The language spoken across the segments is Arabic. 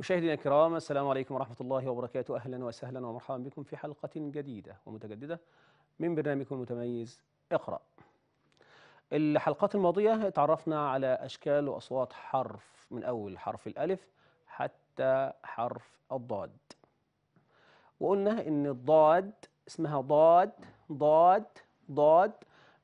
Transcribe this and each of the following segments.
مشاهدينا الكرام السلام عليكم ورحمة الله وبركاته أهلا وسهلا ومرحبا بكم في حلقة جديدة ومتجددة من برنامجكم المتميز اقرأ الحلقات الماضية تعرفنا على أشكال وأصوات حرف من أول حرف الألف حتى حرف الضاد وقلنا إن الضاد اسمها ضاد ضاد ضاد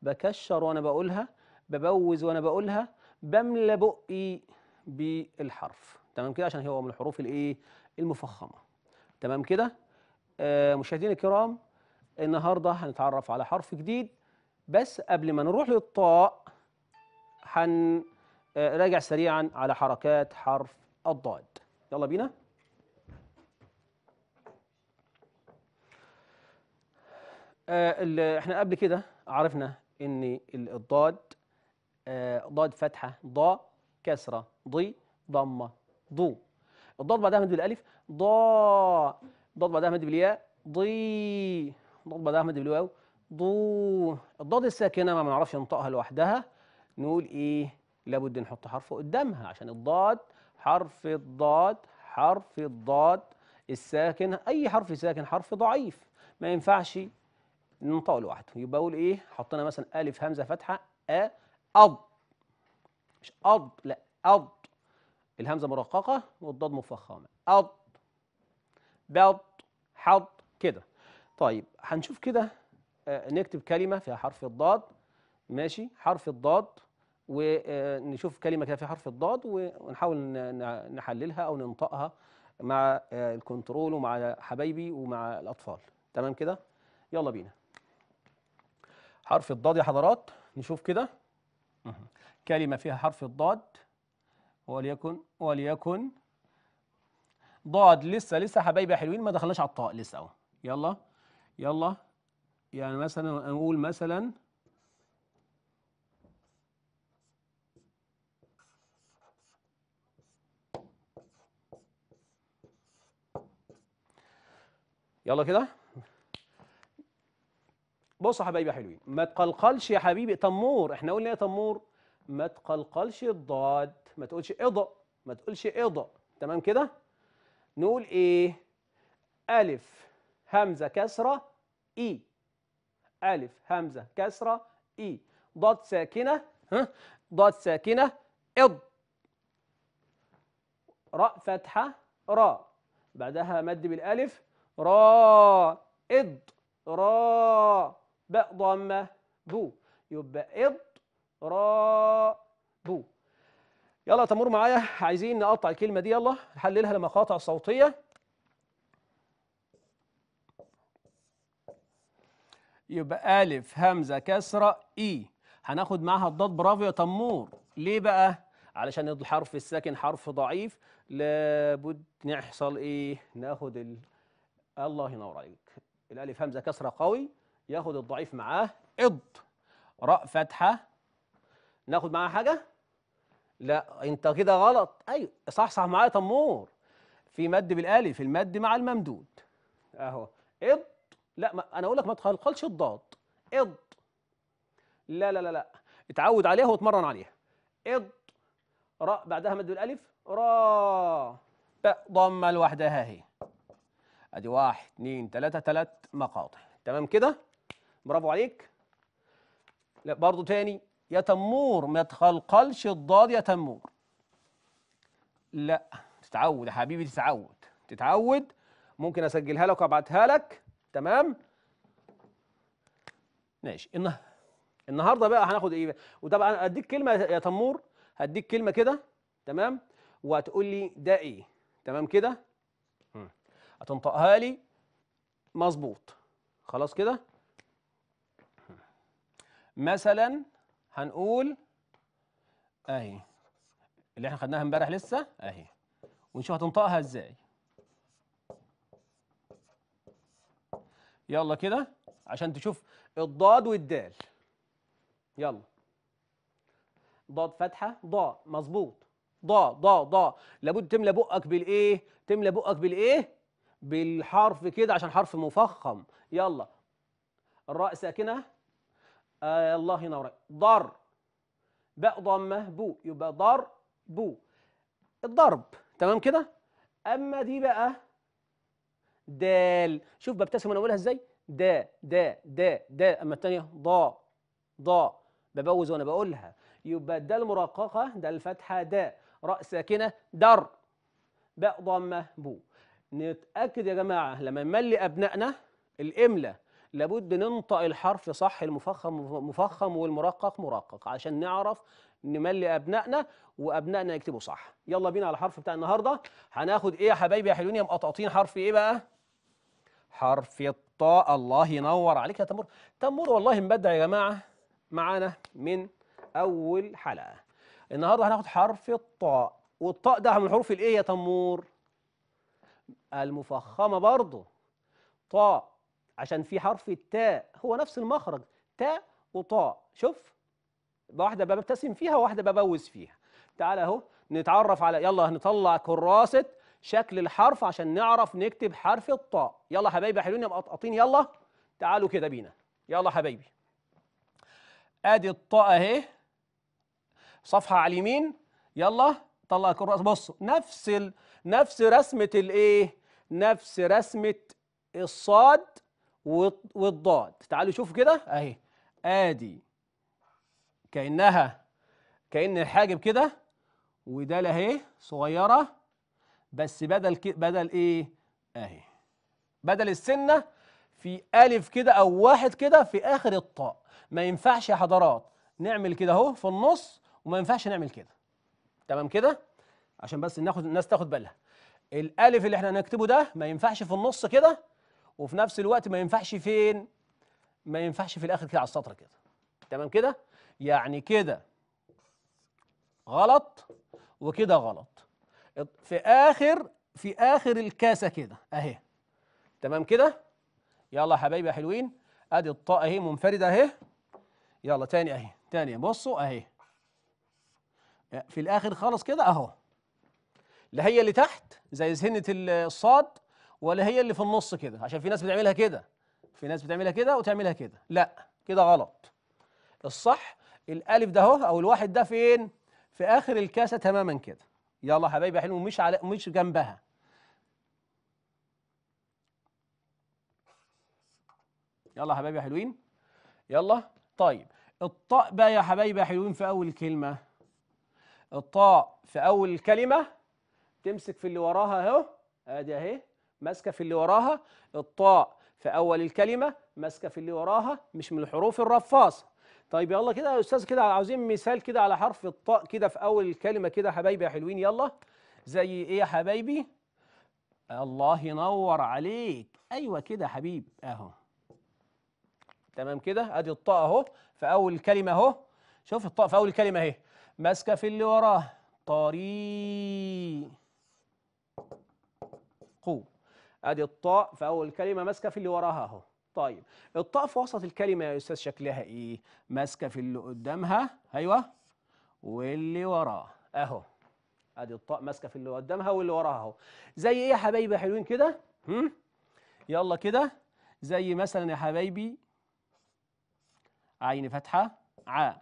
بكشر وأنا بقولها ببوز وأنا بقولها بملى بقي بالحرف تمام كده عشان هو من الحروف الايه المفخمه تمام كده آه مشاهدينا الكرام النهارده هنتعرف على حرف جديد بس قبل ما نروح للطاء هنراجع آه، سريعا على حركات حرف الضاد يلا بينا آه احنا قبل كده عرفنا ان الضاد آه ضاد فتحه ضاء كسره ضي ضمه ضو الضاد بعدها مد بالالف ضا الضاد بعدها مد بالياء ضي الضاد بعدها مد بالواو ضو الضاد الساكنه ما بنعرفش ننطقها لوحدها نقول ايه لابد نحط حرف قدامها عشان الضاد حرف الضاد حرف الضاد الساكن اي حرف ساكن حرف ضعيف ما ينفعش ننطقه لوحده يبقى اقول ايه حطينا مثلا الف همزه فتحه أ أض مش أض لا أض الهمزة مرققة والضاد مفخمة أض بض حض كده طيب هنشوف كده آه، نكتب كلمة فيها حرف الضاد ماشي حرف الضاد ونشوف آه، كلمة كده فيها حرف الضاد ونحاول نحللها أو ننطقها مع آه، الكنترول ومع حبايبي ومع الأطفال تمام كده يلا بينا حرف الضاد يا حضرات نشوف كده كلمة فيها حرف الضاد وليكن وليكن ضاد لسه لسه حبايبي حلوين ما دخلناش على الطاء لسه اهو يلا يلا يعني مثلا نقول مثلا يلا كده بصوا يا حبايبي حلوين ما تقلقلش يا حبيبي تمور احنا قلنا ايه تمور ما تقلقلش الضاد ما تقولش اضاء ما تقولش اضاء تمام كده نقول ايه ألف همزة كسرة إي ألف همزة كسرة إي ضاد ساكنة ها ضاد ساكنة إض راء فتحة راء بعدها مد بالألف را إض را باء ضمة بو يبقى إض را بو يلا تمر معايا عايزين نقطع الكلمة دي يلا نحللها لمقاطع صوتية يبقى ألف همزة كسرة إي هناخد معاها الضاد برافو يا تمور ليه بقى؟ علشان الحرف الساكن حرف ضعيف لابد نحصل إيه؟ ناخد ال... الله ينور عليك الألف همزة كسرة قوي ياخد الضعيف معاه إض راء فتحة ناخد معاها حاجة لا انت كده غلط ايوه صحصح معايا تمور في مد بالالف المد مع الممدود اهو اض لا ما انا اقول لك ما تخلقلش الضاد اض لا لا لا لا اتعود عليها واتمرن عليها اض راء بعدها مد بالالف را باء ضمه لوحدها اهي ادي واحد اتنين تلاته تلات مقاطع تمام كده برافو عليك لا برضو تاني يا تمور ما تخلقلش الضاد يا تمور لا تتعود يا حبيبي تتعود تتعود ممكن اسجلها لك وابعتها لك تمام ماشي إنه النهارده بقى هناخد ايه وطبعا اديك كلمه يا تمور هديك كلمه كده تمام وهتقول لي ده ايه تمام كده هتنطقها لي مظبوط خلاص كده مثلا هنقول اهي اللي احنا خدناها امبارح لسه اهي ونشوف هتنطقها ازاي يلا كده عشان تشوف الضاد والدال يلا ضاد فتحه ضاء مظبوط ضاء ضاء ضاء لابد تملى بقك بالايه تملى بقك بالايه بالحرف كده عشان حرف مفخم يلا الراء ساكنه آه الله ينور ضر باء ضمه بو يبقى ضر بو الضرب تمام كده اما دي بقى دال شوف ببتسم انا اقولها ازاي دا دا دا دا اما الثانيه ضا ضا ببوز وانا بقولها يبقى دال مرققه دا الفتحه دا راء ساكنه در باء ضمه بو نتاكد يا جماعه لما نملي ابنائنا الاملة لابد ننطق الحرف صح المفخم مفخم والمرقق مرقق عشان نعرف نملي ابنائنا وابنائنا يكتبوا صح يلا بينا على الحرف بتاع النهارده هناخد ايه يا حبايبي يا حلوين يا مقطقطين حرف ايه بقى حرف الطاء الله ينور عليك يا تمر تمر والله مبدع يا جماعه معانا من اول حلقه النهارده هناخد حرف الطاء والطاء ده من حروف الايه يا تمور المفخمه برضه طاء عشان في حرف التاء هو نفس المخرج تاء وطاء شوف واحده ببتسم فيها وواحده ببوز فيها تعال اهو نتعرف على يلا هنطلع كراسه شكل الحرف عشان نعرف نكتب حرف الطاء يلا حبايبي حلوين يا مقطقطين يلا تعالوا كده بينا يلا حبايبي ادي الطاء اهي صفحه على اليمين يلا طلع كراسه بص نفس ال... نفس رسمه الايه نفس رسمه الصاد والضاد تعالوا شوفوا كده اهي ادي كانها كان الحاجب كده وده لاهي صغيره بس بدل بدل ايه اهي بدل السنه في الف كده او واحد كده في اخر الطاء ما ينفعش يا حضرات نعمل كده اهو في النص وما ينفعش نعمل كده تمام كده عشان بس ناخد الناس تاخد بالها الالف اللي احنا هنكتبه ده ما ينفعش في النص كده وفي نفس الوقت ما ينفعش فين ما ينفعش في الاخر كده على السطر كده تمام كده يعني كده غلط وكده غلط في اخر في اخر الكاسه كده اهي تمام كده يلا يا حبايبي يا حلوين ادي الطاء اهي منفرده اهي يلا تاني اهي تاني بصوا اهي في الاخر خالص كده اهو اللي هي اللي تحت زي زهنه الصاد ولا هي اللي في النص كده عشان في ناس بتعملها كده في ناس بتعملها كده وتعملها كده لا كده غلط الصح الالف ده اهو او الواحد ده فين في اخر الكاسه تماما كده يلا يا حبايبي حلو مش على مش جنبها يلا حبايبي يا حلوين يلا طيب الطاء بقى يا حبايبي يا حلوين في اول كلمه الطاء في اول الكلمه تمسك في اللي وراها اهو ادي اهي ماسكه في اللي وراها الطاء في اول الكلمه ماسكه في اللي وراها مش من الحروف الرفاصه طيب يلا كده يا استاذ كده عاوزين مثال كده على حرف الطاء كده في اول الكلمه كده يا حبايبي يا حلوين يلا زي ايه يا حبايبي الله ينور عليك ايوه كده يا حبيب اهو تمام كده ادي الطاء اهو في اول الكلمه اهو شوف الطاء في اول الكلمه اهي ماسكه في اللي وراه طريق قوه ادي الطاء في اول الكلمه ماسكه في اللي وراها اهو طيب الطاء في وسط الكلمه يا استاذ شكلها ايه ماسكه في اللي قدامها ايوه واللي وراه اهو ادي الطاء ماسكه في اللي قدامها واللي وراها اهو زي ايه يا حبايبي حلوين كده هم يلا كده زي مثلا يا حبايبي عين فتحه ع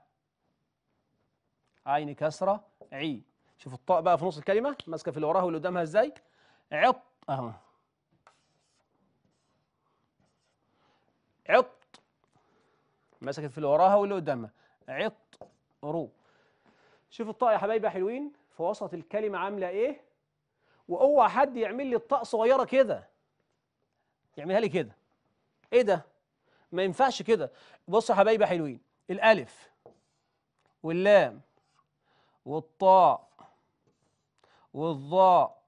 عين كسره عي شوف الطاء بقى في نص الكلمه ماسكه في اللي وراها واللي قدامها ازاي عط اهو عط مسكت في اللي وراها واللي قدامها عط رو شوف الطاء يا حبايبي يا حلوين في وسط الكلمة عاملة إيه وأوعى حد يعمل لي الطاء صغيرة كده يعملها لي كده إيه ده؟ ما ينفعش كده بصوا يا حبايبي حلوين الألف واللام والطاء والضاء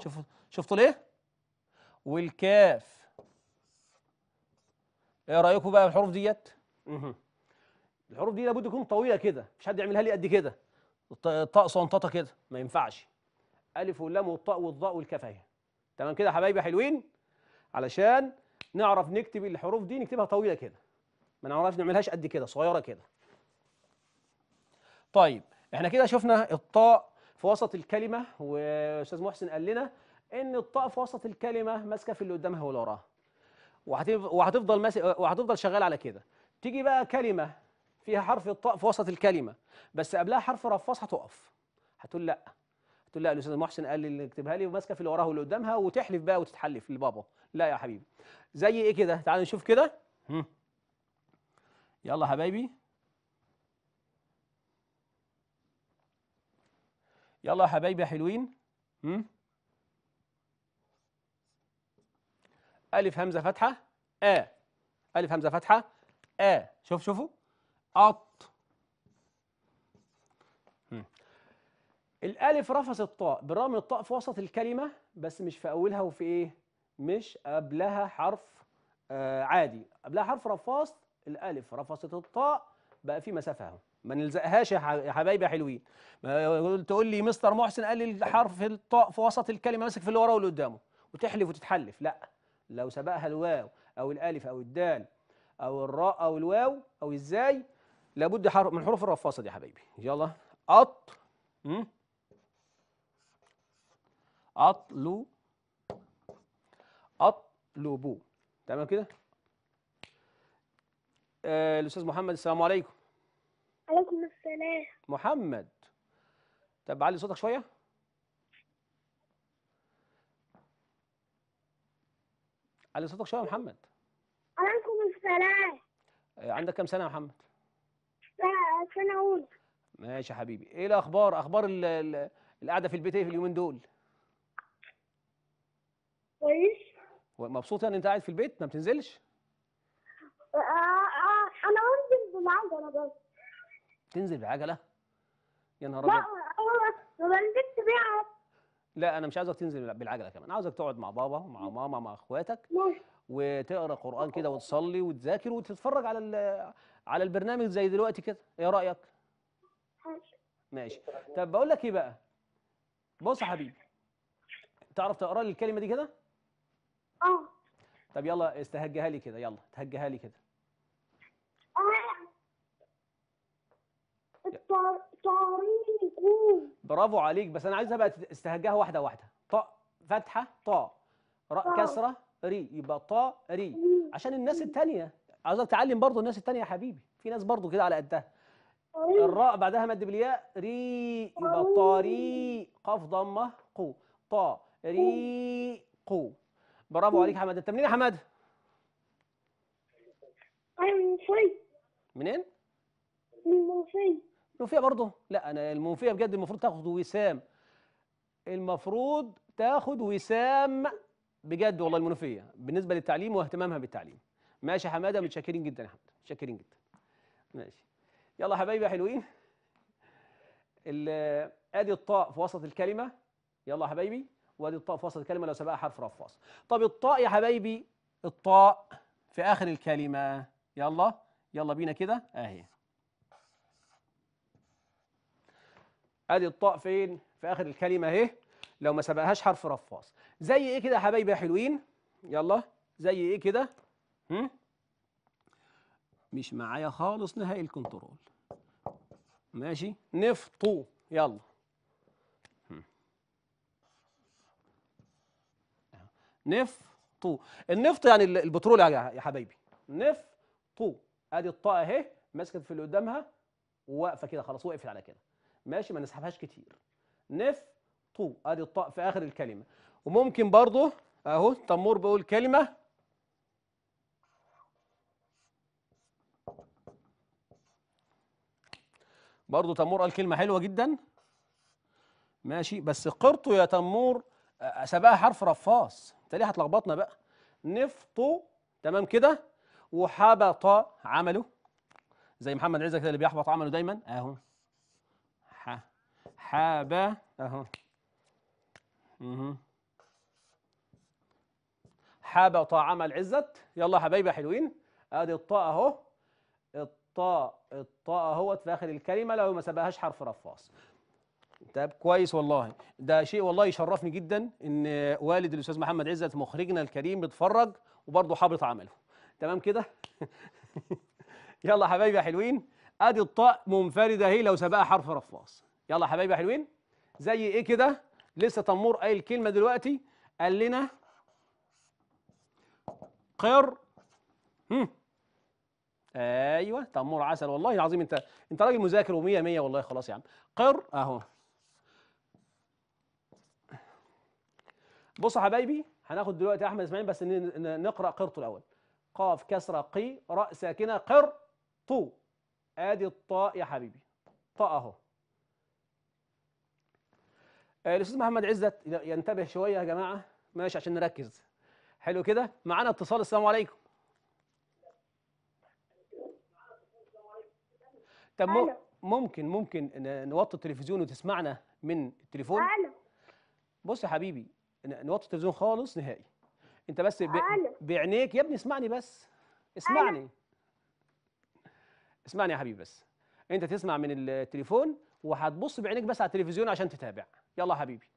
شوف شفتوا ليه؟ والكاف ايه رايكم بقى الحروف ديت الحروف دي لابد تكون طويله كده مش حد يعملها لي قد كده الطاء صنططه كده ما ينفعش الف واللام والطاء والضاء والكفايه تمام كده يا حبايبي حلوين علشان نعرف نكتب الحروف دي نكتبها طويله كده ما نعرفش نعملهاش قد كده صغيره كده طيب احنا كده شفنا الطاء في وسط الكلمه واستاذ محسن قال لنا ان الطاء في وسط الكلمه ماسكه في اللي قدامها واللي وراها وهتفضل ماسك وهتفضل شغال على كده تيجي بقى كلمه فيها حرف الطاء في وسط الكلمه بس قبلها حرف رفاص هتقف هتقول لا هتقول لا الاستاذ محسن قال لي اكتبها لي وماسكه في اللي وراها واللي قدامها وتحلف بقى وتتحلف لبابا لا يا حبيبي زي ايه كده تعال نشوف كده يلا حبايبي يلا يا حبايبي يا حلوين ألف همزة فتحة آ ألف همزة فتحة آ شوف شوفوا أط الألف رفس الطاء بالرغم من الطاء في وسط الكلمة بس مش في أولها وفي إيه؟ مش قبلها حرف آه عادي قبلها حرف رفاص الألف رفصت الطاء بقى في مسافة أهو ما نلزقهاش يا حبايبي يا حلوين تقول لي مستر محسن قال لي الحرف الطاء في وسط الكلمة ماسك في اللي وراه واللي قدامه وتحلف وتتحلف لا لو سبقها الواو أو الألف أو الدال أو الراء أو الواو أو الزاي لابد حرف من حروف الرفاصة دي يا حبايبي يلا م? أطلو اطلبو تمام كده آه الأستاذ محمد السلام عليكم عليكم السلام محمد طب علي صوتك شوية علي صوتك شويه يا محمد عليكم السلام آه، عندك كام سنه يا محمد سنه اولى ماشي يا حبيبي ايه الاخبار اخبار القعده في البيت ايه في اليومين دول كويس مبسوط يعني انت قاعد في البيت ما بتنزلش آه آه انا بنزل بالعجله بس تنزل بالعجله يا نهار ابيض لا آه، ما بنزلش بيها لا انا مش عايزك تنزل بالعجله كمان عاوزك تقعد مع بابا مع ماما مع اخواتك وتقرا قران كده وتصلي وتذاكر وتتفرج على على البرنامج زي دلوقتي كده ايه رايك ماشي طب بقول لك ايه بقى بص يا حبيبي تعرف تقرا لي الكلمه دي كده اه طب يلا استهجها لي كده يلا تهجها لي كده آه. طريق برافو عليك بس انا عايزها بقى استهجاها واحده واحده طاء فتحه طاء راء كسره ري يبقى طاء ري عشان الناس التانية عايزك تعلم برضو الناس التانية يا حبيبي في ناس برضو كده على قدها الراء بعدها مد بالياء ري يبقى طريق قاف ضمه قو طاء ري قو برافو عليك حماده التمرين يا حماده انا من منين من المنوفيه المنوفيه برضه لا انا المنوفيه بجد المفروض تاخد وسام المفروض تاخد وسام بجد والله المنوفيه بالنسبه للتعليم واهتمامها بالتعليم ماشي يا حماده متشكرين جدا يا حماده متشكرين جدا ماشي يلا حبايبي حلوين ادي الطاء في وسط الكلمه يلا حبايبي وادي الطاء في وسط الكلمه لو سبقها حرف رفع فاصل طب الطاء يا حبايبي الطاء في اخر الكلمه يلا يلا بينا كده اهي ادي الطاء فين في اخر الكلمه اهي لو ما سبقهاش حرف رفاص زي ايه كده يا حبايبي يا حلوين يلا زي ايه كده هم؟ مش معايا خالص نهائي الكنترول ماشي نفطو يلا نفطو النفط يعني البترول يا حبايبي نفطو ادي الطاء اهي ماسكه في اللي قدامها وواقفه كده خلاص وقفت على كده ماشي ما نسحبهاش كتير نف طو ادي الطاء في اخر الكلمه وممكن برضه اهو تمور بيقول كلمه برضه تمور قال كلمه حلوه جدا ماشي بس قرطو يا تمور سبقها حرف رفاص انت ليه هتلخبطنا بقى نفطو تمام كده وحبط عمله زي محمد عزك كده اللي بيحبط عمله دايما اهو حاب أهو حاب طعام العزة يلا حبايبي حلوين ادي الطاء اهو الطاء الطاء اهوت في اخر الكلمه لو ما سبقهاش حرف رفاص طب كويس والله ده شيء والله يشرفني جدا ان والد الاستاذ محمد عزت مخرجنا الكريم بيتفرج وبرضه حابط عمله تمام كده يلا حبايبي يا حلوين ادي الطاء منفرده اهي لو سبقها حرف رفاص يلا حبايبي حلوين زي ايه كده لسه تمور قايل كلمه دلوقتي قال لنا قر هم. ايوه تمور عسل والله العظيم انت انت راجل مذاكر و100 100 والله خلاص يا عم قر اهو بصوا حبايبي هناخد دلوقتي احمد اسماعيل بس نقرا قرطه الاول قاف كسره قي راء ساكنه قر طو ادي الطاء يا حبيبي طاء اهو الاستاذ محمد عزت ينتبه شويه يا جماعه ماشي عشان نركز حلو كده معانا اتصال السلام عليكم طب ممكن ممكن نوطي التلفزيون وتسمعنا من التليفون بص يا حبيبي نوطي التلفزيون خالص نهائي انت بس ب... بعينيك يا ابني اسمعني بس اسمعني اسمعني يا حبيبي بس انت تسمع من التليفون وهتبص بعينيك بس على التلفزيون عشان تتابع يلا حبيبي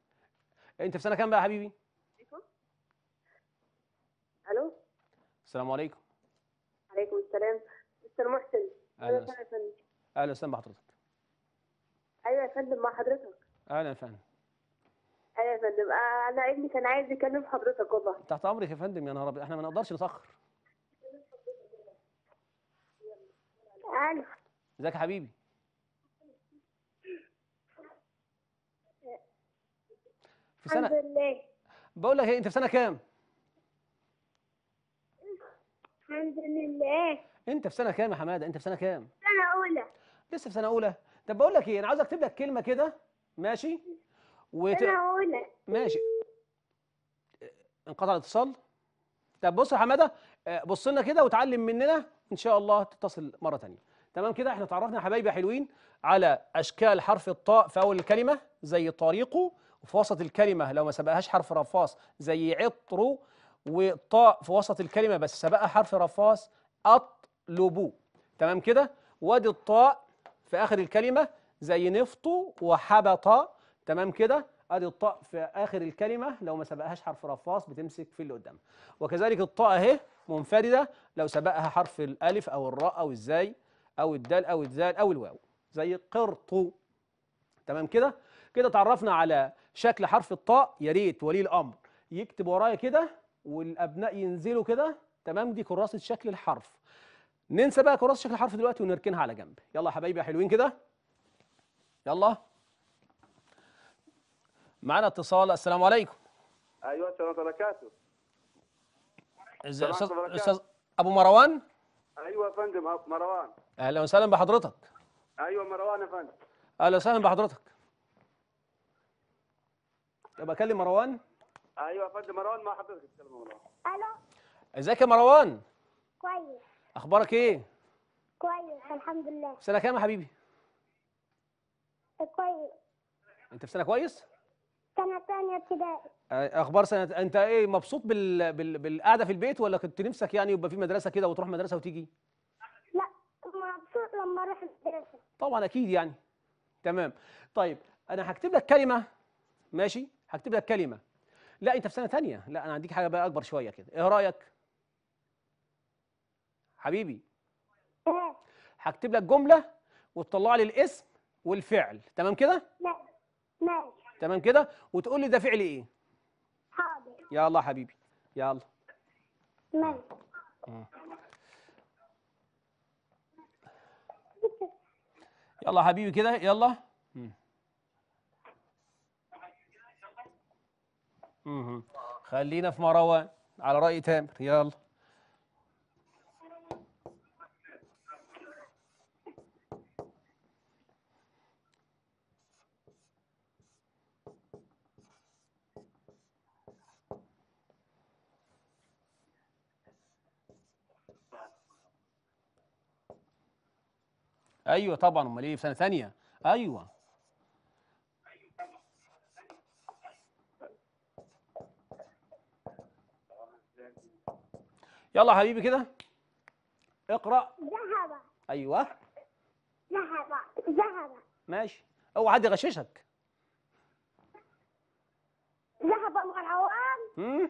انت في سنه كام بقى يا حبيبي الو السلام عليكم عليكم السلام مستر محسن اهلا وسهلا اهلا وسهلا بحضرتك ايوه يا فندم مع حضرتك اهلا يا فندم ايوه يا فندم آه، انا ابني كان عايز يكلم حضرتك والله تحت امرك يا فندم يا نهار ابيض احنا ما نقدرش نسخر الو ازيك يا حبيبي في سنه الحمد لله بقول لك ايه انت في سنه كام الحمد لله انت في سنه كام يا حماده انت في سنه كام سنه اولى لسه في سنه اولى طب بقول لك ايه انا عاوز أكتب لك كلمه كده ماشي وت... سنه اولى ماشي انقطع الاتصال طب بص يا حماده آه، بص لنا كده وتعلم مننا ان شاء الله تتصل مره ثانيه تمام كده احنا تعرفنا يا حبايبي حلوين على اشكال حرف الطاء في اول الكلمه زي طريقه في وسط الكلمة لو ما سبقهاش حرف رفاص زي عطر وطاء في وسط الكلمة بس سبقها حرف رفاص أطلبوا تمام كده وادي الطاء في آخر الكلمة زي نفط وحبط تمام كده ادي الطاء في اخر الكلمه لو ما سبقهاش حرف رفاص بتمسك في اللي قدامها وكذلك الطاء اهي منفرده لو سبقها حرف الالف او الراء او الزاي او الدال او الزال او الواو زي قرط تمام كده كده تعرفنا على شكل حرف الطاء يا ريت ولي الامر يكتب ورايا كده والابناء ينزلوا كده تمام دي كراسه شكل الحرف ننسى بقى كراسه شكل الحرف دلوقتي ونركنها على جنب يلا يا حبايبي حلوين كده يلا معانا اتصال السلام عليكم ايوه السلام عليكم وبركاته استاذ استاذ ابو مروان ايوه يا فندم مروان اهلا وسهلا بحضرتك ايوه مروان يا فندم اهلا وسهلا بحضرتك طب اكلم مروان ايوه يا فندم مروان مع حضرتك تكلم مروان الو ازيك يا مروان كويس اخبارك ايه كويس الحمد لله سنه كام يا حبيبي إيه، كويس انت في سنه كويس سنه ثانيه ابتدائي آه، اخبار سنه انت ايه مبسوط بال... بال... بالقعده في البيت ولا كنت نفسك يعني يبقى في مدرسه كده وتروح مدرسه وتيجي لا مبسوط لما اروح المدرسه طبعا اكيد يعني تمام طيب انا هكتب لك كلمه ماشي هكتب لك كلمه لا انت في سنه ثانيه لا انا هديك حاجه بقى اكبر شويه كده ايه رايك حبيبي هكتب لك جمله وتطلع لي الاسم والفعل تمام كده لا لا تمام كده وتقول لي ده فعل ايه حاضر يلا حبيبي يلا ماشي يلا حبيبي كده يلا خلينا في مروان على رأي تامر يلا ايوه طبعا امال ايه في سنه ثانيه ايوه يلا حبيبي كده اقرا ذهب ايوه ذهب ذهب ماشي اوعى حد يغششك ذهب مروان امم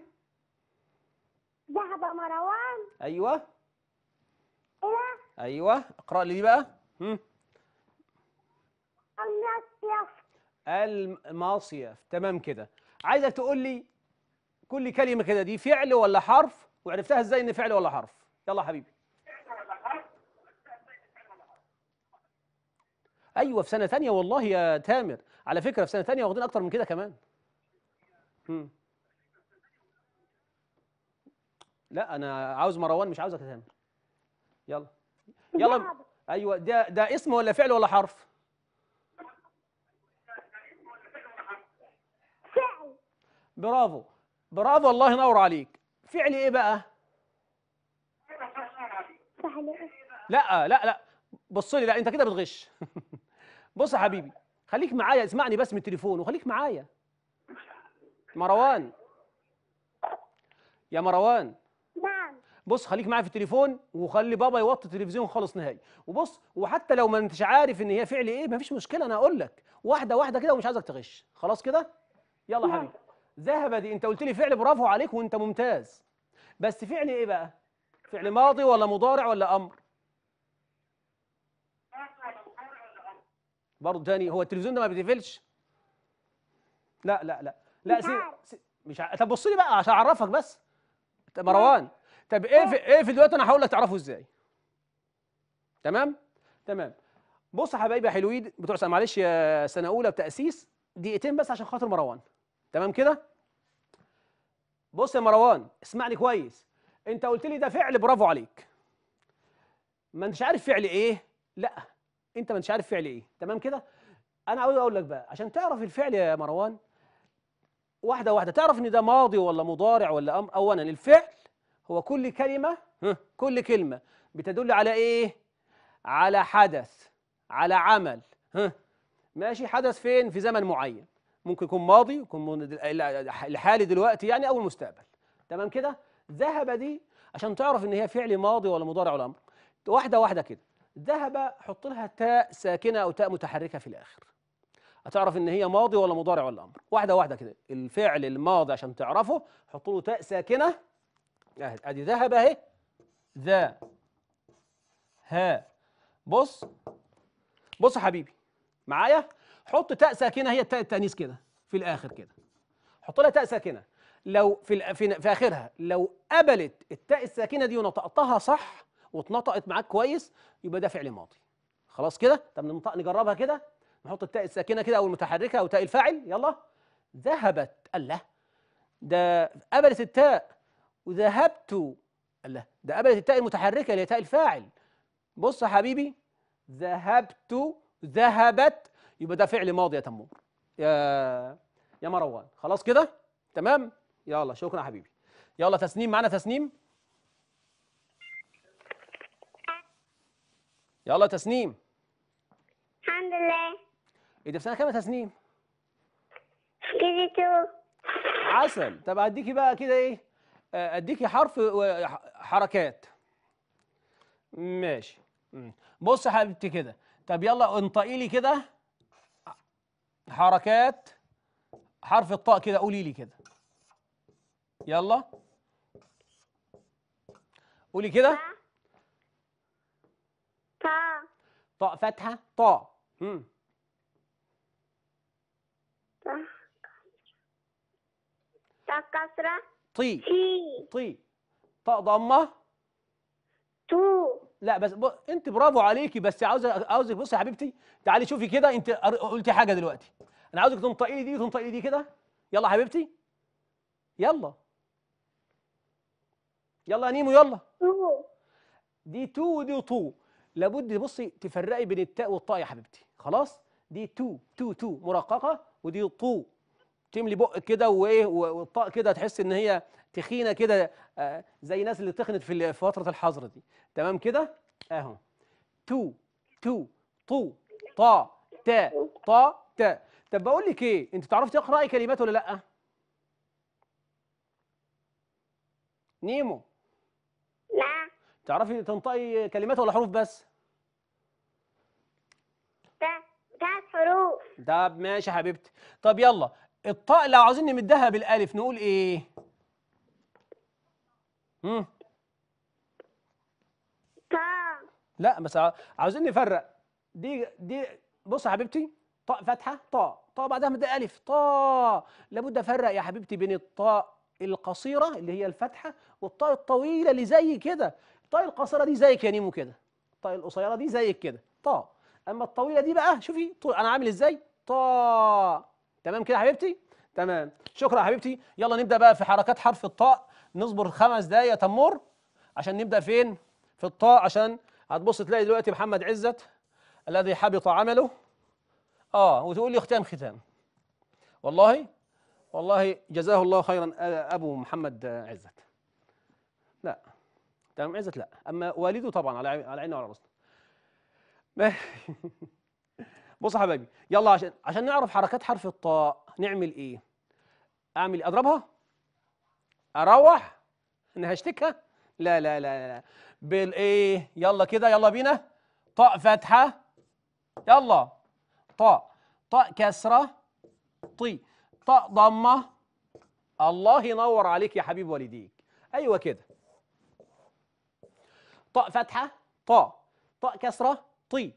ذهب مروان ايوه الى ايوه اقرا لي بقى امم المصيف المصيف تمام كده عايزك تقول لي كل كلمه كده دي فعل ولا حرف وعرفتها ازاي ان فعل ولا حرف يلا حبيبي ايوه في سنه ثانيه والله يا تامر على فكره في سنه ثانيه واخدين اكتر من كده كمان مم. لا انا عاوز مروان مش عاوزك يا تامر يلا يلا ايوه ده ده اسم ولا فعل ولا حرف برافو برافو الله ينور عليك فعل ايه بقى لا لا لا بص لي لا انت كده بتغش بص يا حبيبي خليك معايا اسمعني بس من التليفون وخليك معايا مروان يا مروان نعم بص خليك معايا في التليفون وخلي بابا يوطي التلفزيون خالص نهائي وبص وحتى لو ما انتش عارف ان هي فعل ايه مفيش مشكله انا هقول لك واحده واحده كده ومش عايزك تغش خلاص كده يلا يا نعم. حبيبي ذهب دي انت قلت لي فعل برافو عليك وانت ممتاز بس فعل ايه بقى فعل ماضي ولا مضارع ولا امر برضه تاني هو التلفزيون ده ما بيتقفلش لا لا لا لا سي... سي... مش ع... طب بص لي بقى عشان اعرفك بس مروان طب ايه في ايه في دلوقتي انا هقول لك تعرفه ازاي تمام تمام بص يا حبايبي يا حلوين بتوع معلش يا سنه اولى بتاسيس دقيقتين بس عشان خاطر مروان تمام كده بص يا مروان اسمعني كويس انت قلت لي ده فعل برافو عليك ما انتش عارف فعل ايه لا انت ما انتش عارف فعل ايه تمام كده انا عاوز اقول لك بقى عشان تعرف الفعل يا مروان واحده واحده تعرف ان ده ماضي ولا مضارع ولا امر اولا الفعل هو كل كلمه كل كلمه بتدل على ايه على حدث على عمل ماشي حدث فين في زمن معين ممكن يكون ماضي يكون الحالي دلوقتي يعني او المستقبل تمام كده ذهب دي عشان تعرف ان هي فعل ماضي ولا مضارع ولا امر واحده واحده كده ذهب حط لها تاء ساكنه او تاء متحركه في الاخر هتعرف ان هي ماضي ولا مضارع ولا امر واحده واحده كده الفعل الماضي عشان تعرفه حط له تاء ساكنه ادي ذهب اهي ذا ها بص بص يا حبيبي معايا حط تاء ساكنه هي التاء التانيث كده في الاخر كده حط لها تاء ساكنه لو في في اخرها لو قبلت التاء الساكنه دي ونطقتها صح واتنطقت معاك كويس يبقى ده فعل ماضي خلاص كده طب ننطق نجربها كده نحط التاء الساكنه كده او المتحركه او تاء الفاعل يلا ذهبت الله ده قبلت التاء وذهبت الله ده قبلت التاء المتحركه اللي هي تاء الفاعل بص يا حبيبي ذهبت ذهبت يبقى ده فعل ماضي يا تمور يا يا مروان خلاص كده تمام يلا شكرا يا حبيبي يلا تسنيم معانا تسنيم يلا تسنيم الحمد لله ايه ده في سنه كام يا تسنيم كده عسل طب اديكي بقى كده ايه آه، اديكي حرف حركات ماشي بص يا حبيبتي كده طب يلا انطقي لي كده حركات حرف الطاء كده قولي لي كده يلا قولي كده طاء طاء فتحة طاء طاء كسره طي طي طاء ضمه تو لا بس ب... انت برافو عليكي بس عاوز عاوزك بصي يا حبيبتي تعالي شوفي كده انت قلتي حاجه دلوقتي انا عاوزك تنطقي لي دي وتنطقي لي دي كده يلا حبيبتي يلا يلا يا نيمو يلا دي تو ودي تو لابد بصي تفرقي بين التاء والطاء يا حبيبتي خلاص دي تو تو تو مرققه ودي طو تملي بقك كده وايه والطاء كده تحس ان هي تخينه كده آه، زي الناس اللي تخنت في فتره الحظر دي تمام كده اهو تو تو طو طا تا طا تا طب بقول لك ايه انت تعرفي تقراي كلمات ولا لا نيمو لا تعرفي تنطقي كلمات ولا حروف بس ده ده حروف طب ماشي يا حبيبتي طب يلا الطاء لو عاوزين نمدها بالالف نقول ايه امم لا بس عاوزين نفرق دي دي بص يا حبيبتي طاء فاتحه طاء طاء بعدها مد الف طاء لابد افرق يا حبيبتي بين الطاء القصيره اللي هي الفاتحه والطاء الطويله اللي زي كده الطاء القصيره دي زيك يا نيمو كده الطاء القصيره دي زيك كده طاء اما الطويله دي بقى شوفي طول انا عامل ازاي طاء تمام كده يا حبيبتي تمام شكرا يا حبيبتي يلا نبدا بقى في حركات حرف الطاء نصبر خمس دقايق تمر عشان نبدا فين في الطاء عشان هتبص تلاقي دلوقتي محمد عزت الذي حبط عمله اه وتقول لي ختام ختام والله والله جزاه الله خيرا آه، ابو محمد عزت لا تمام عزت لا اما والده طبعا على على عيني وعلى راسي بص يا حبايبي يلا عشان عشان نعرف حركات حرف الطاء نعمل ايه اعمل اضربها اروح انا هشتكها لا لا لا لا بالايه يلا كده يلا بينا طاء فتحه يلا طاء طاء كسره طي طاء ضمه الله ينور عليك يا حبيب والديك ايوه كده طاء فتحه طاء طاء كسره طي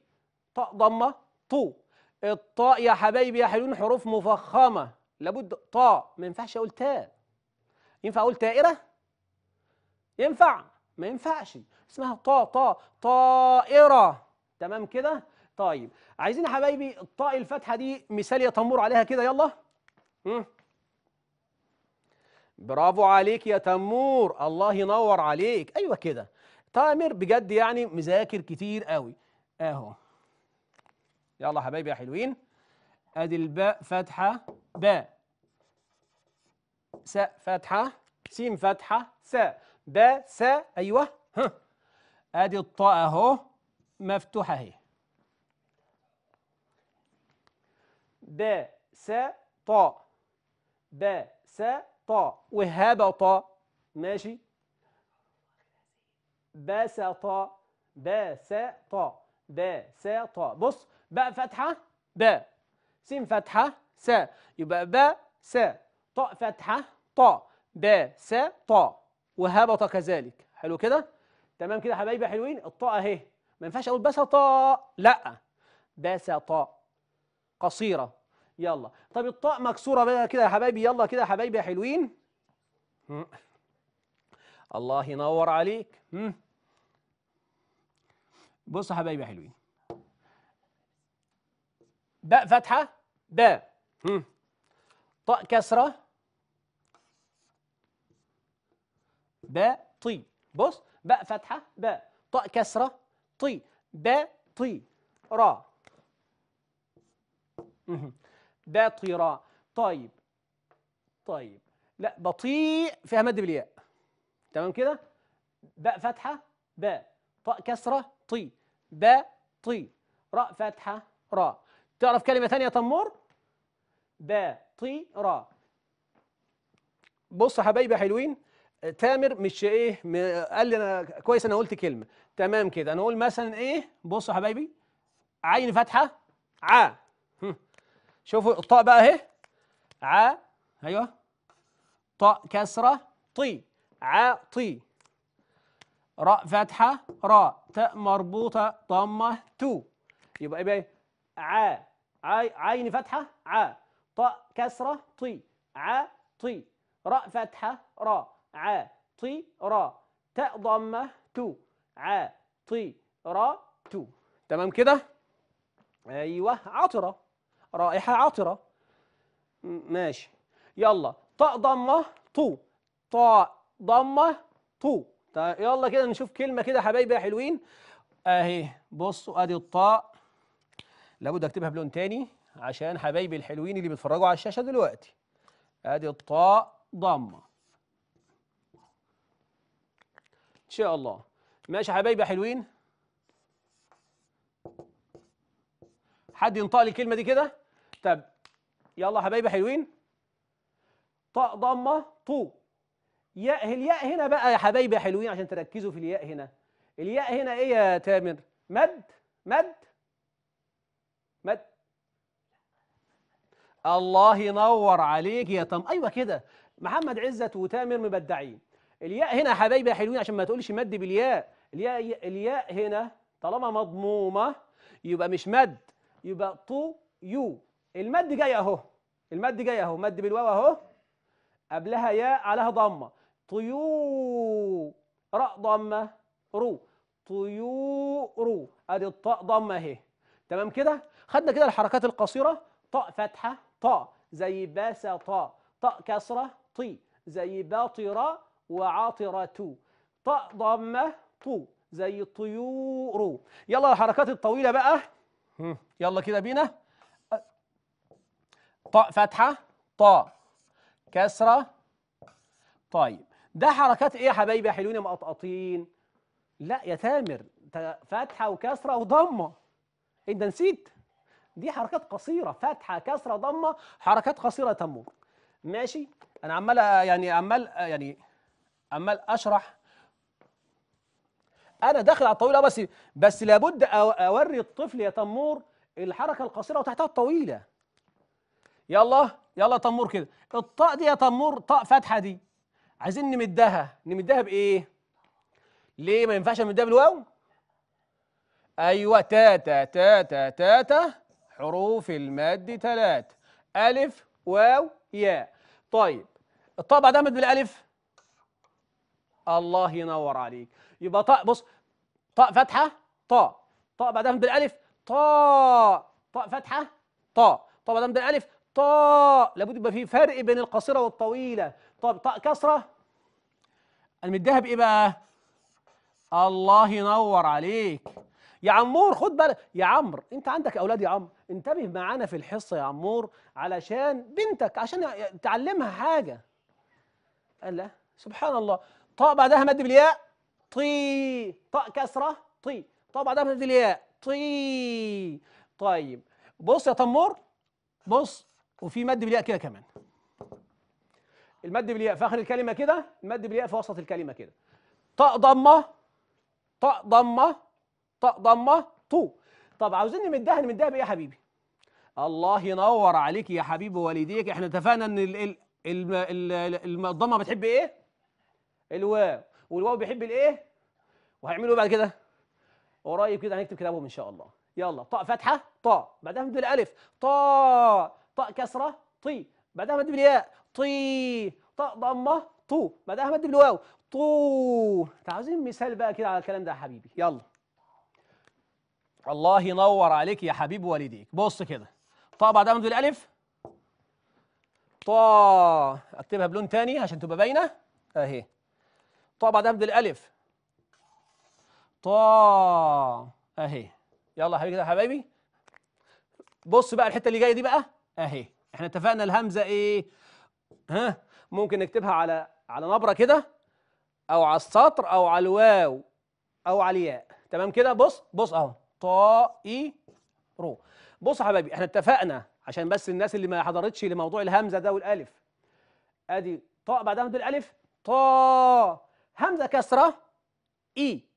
طاء ضمه طو الطاء يا حبايبي يا حلوين حروف مفخمه لابد طاء ما ينفعش اقول تاء ينفع اقول طائره ينفع ما ينفعش اسمها طا طا طائره تمام كده طيب عايزين يا حبايبي الطاء الفاتحه دي مثال يا تمور عليها كده يلا مم. برافو عليك يا تمور الله ينور عليك ايوه كده تامر بجد يعني مذاكر كتير قوي اهو يلا حبايبي يا حلوين ادي الباء فاتحه باء س فتحة س فتحة س ب س أيوه ها أدي الطاء أهو مفتوحة أهي ب س طاء ب س طاء وهبط ماشي ب ب س س ب س طاء بص ب فتحة ب س فتحة س يبقى ب س طاء فتحة طاء باء ساء طاء وهبط كذلك حلو كده تمام كده حبايبي حلوين الطاء اهي ما ينفعش اقول بس طاء لا طاء قصيرة يلا طب الطاء مكسورة بقى كده يا حبايبي يلا كده يا حبايبي يا حلوين الله ينور عليك بص يا حبايبي يا حلوين باء فتحة باء طاء كسرة باء طي بص باء فتحة باء طاء كسرة طي باء طي را را طيب طيب لا بطيء فيها مد بالياء تمام كده باء فتحة باء طاء كسرة طي باء طي راء فتحة راء تعرف كلمة ثانية تمر طي بص يا حبايبي حلوين تامر مش ايه قال لي انا كويس انا قلت كلمه تمام كده انا اقول مثلا ايه بصوا يا حبايبي عين فاتحه ع شوفوا الطاء بقى اهي ع ايوه طاء كسره طي طي راء فاتحه راء تاء مربوطه ضمه تو يبقى ايه, إيه؟ ع عاي عين فتحه ع طاء كسره طي ع طي راء فتحه راء ع طي را تاء ضمه تو ع طي را تو تمام كده ايوه عطره رائحه عطره ماشي يلا طاء ضمه طو طاء ضمه طو طيب يلا كده نشوف كلمه كده حبايبي يا حلوين اهي بصوا ادي الطاء لابد اكتبها بلون تاني عشان حبايبي الحلوين اللي بيتفرجوا على الشاشه دلوقتي ادي الطاء ضمه شاء الله ماشي حبايبي حلوين حد ينطق لي الكلمه دي كده طب يلا حبايبي حلوين طاء ضمه طو ياء الياء هنا بقى يا حبايبي حلوين عشان تركزوا في الياء هنا الياء هنا ايه يا تامر مد مد مد الله ينور عليك يا تم ايوه كده محمد عزت وتامر مبدعين الياء هنا يا حبايبي يا حلوين عشان ما تقولش مد بالياء الياء الياء هنا طالما مضمومه يبقى مش مد يبقى طو يو المد جاي اهو المد جاي اهو مد بالواو اهو قبلها ياء عليها ضمه طيو راء ضمه رو رو ادي الطاء ضمه اهي تمام كده خدنا كده الحركات القصيره طاء فتحه طاء زي باسطاء طاء كسره طي زي باطرة وعاطرة طاء ضمة طو زي الطيور يلا الحركات الطويلة بقى يلا كده بينا طاء فتحة طاء كسرة طيب ده حركات ايه يا حبايبي يا حلوين مقطقطين لا يا تامر فتحة وكسرة وضمة انت إيه نسيت دي حركات قصيرة فتحة كسرة ضمة حركات قصيرة تمور ماشي انا عمال يعني عمال يعني عمال اشرح انا داخل على الطويله آه، بس بس لابد اوري الطفل يا تمور الحركه القصيره وتحتها الطويله يلا يلا تمور كده الطاء دي يا تمور طاء فاتحه دي عايزين نمدها نمدها بايه ليه ما ينفعش نمدها بالواو ايوه تاتا تاتا تاتا حروف المد ثلاث الف واو ياء طيب الطاء بعدها مد بالالف الله ينور عليك يبقى طاء بص طاء فتحه طاء طاء بعدها الألف طاء طاء فتحه طاء طاء بعدها الألف طاء لابد يبقى في فرق بين القصيره والطويله طب طاء كسره المدها بايه بقى الله ينور عليك يا عمور خد بالك يا عمرو انت عندك اولاد يا عمرو انتبه معانا في الحصه يا عمور علشان بنتك عشان تعلمها حاجه قال لا سبحان الله طاء بعدها مد بالياء طي طاء كسرة طي طاء بعدها مد بالياء طي طيب بص يا تمور بص وفي مد بالياء كده كمان المد بالياء في اخر الكلمه كده المد بالياء في وسط الكلمه كده طاء ضمه طاء ضمه طاء ضمه طو طب عاوزين نمدها نمدها بايه يا حبيبي الله ينور عليك يا حبيب والديك احنا اتفقنا ان الضمه بتحب ايه الواو والواو بيحب الايه وهيعملوا إيه بعد كده قريب كده هنكتب كتابهم ان شاء الله يلا طاء فتحه طاء بعدها مد بالالف طاء طاء كسره طي بعدها مد بالياء طي طاء ضمه طو بعدها مد بالواو طو انتوا عاوزين مثال بقى كده على الكلام ده يا حبيبي يلا الله ينور عليك يا حبيب والديك بص كده طاء بعدها مد بالالف طاء اكتبها بلون تاني عشان تبقى باينه اهي طاء بعد همزه الالف طاء اهي يلا حبيبي كده حبايبي بص بقى الحته اللي جايه دي بقى اهي احنا اتفقنا الهمزه ايه ها ممكن نكتبها على على نبره كده او على السطر او على الواو او على الياء تمام كده بص بص اهو طاء اي رو بص يا حبايبي احنا اتفقنا عشان بس الناس اللي ما حضرتش لموضوع الهمزه ده والالف ادي طاء بعدها الالف طاء همزه كسره اي e.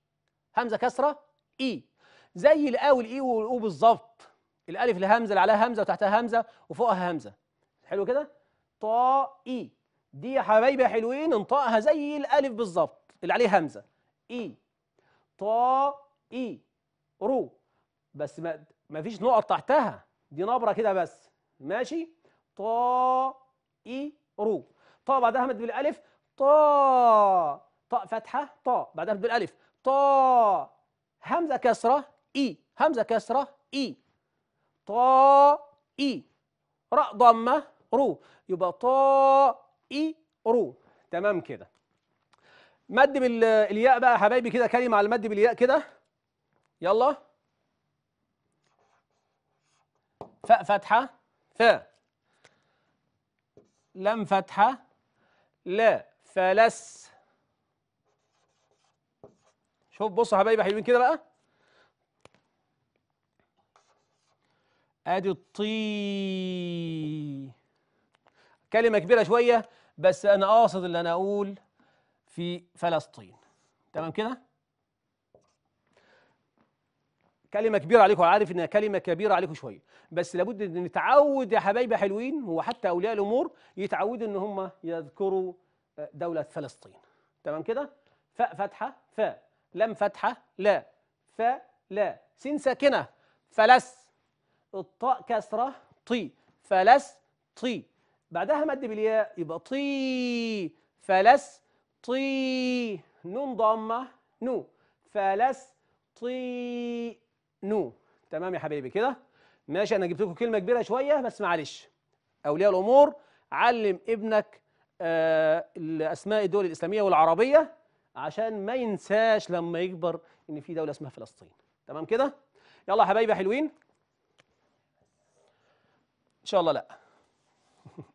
همزه كسره اي e. زي الاو والاي والاو بالظبط الالف الهمزه اللي عليها همزه وتحتها همزه وفوقها همزه حلو كده طا اي دي يا حبايبي يا حلوين انطقها زي الالف بالظبط اللي عليه همزه اي طا اي رو بس ما ما فيش نقط تحتها دي نبره كده بس ماشي طا اي رو طا بعدها همد بالالف طا طاء فتحة طاء بعدها بالألف طاء همزة كسرة إي همزة كسرة إي طاء إي راء ضمة رو يبقى طاء إي رو تمام كده مد بالياء بقى يا حبايبي كده كلمة على المد بالياء كده يلا فاء فتحة فاء لم فتحة لا فلس شوف بصوا يا حبايبي حلوين كده بقى ادي الطي كلمه كبيره شويه بس انا قاصد اللي انا اقول في فلسطين تمام كده كلمه كبيره عليكم عارف انها كلمه كبيره عليكم شويه بس لابد ان نتعود يا حبايبي حلوين وحتى اولياء الامور يتعودوا ان هم يذكروا دوله فلسطين تمام كده فاء فتحه فاء لام فتحة لا ف لا سين ساكنة فلس الطاء كسرة طي فلس طي بعدها مد بالياء يبقى طي فلس طي نون ضمة نو فلس طي نو تمام يا حبيبي كده ماشي انا جبت لكم كلمة كبيرة شوية بس معلش أولياء الأمور علم ابنك آه الأسماء الدول الإسلامية والعربية عشان ما ينساش لما يكبر ان في دوله اسمها فلسطين تمام كده يلا يا حبايبي حلوين ان شاء الله لا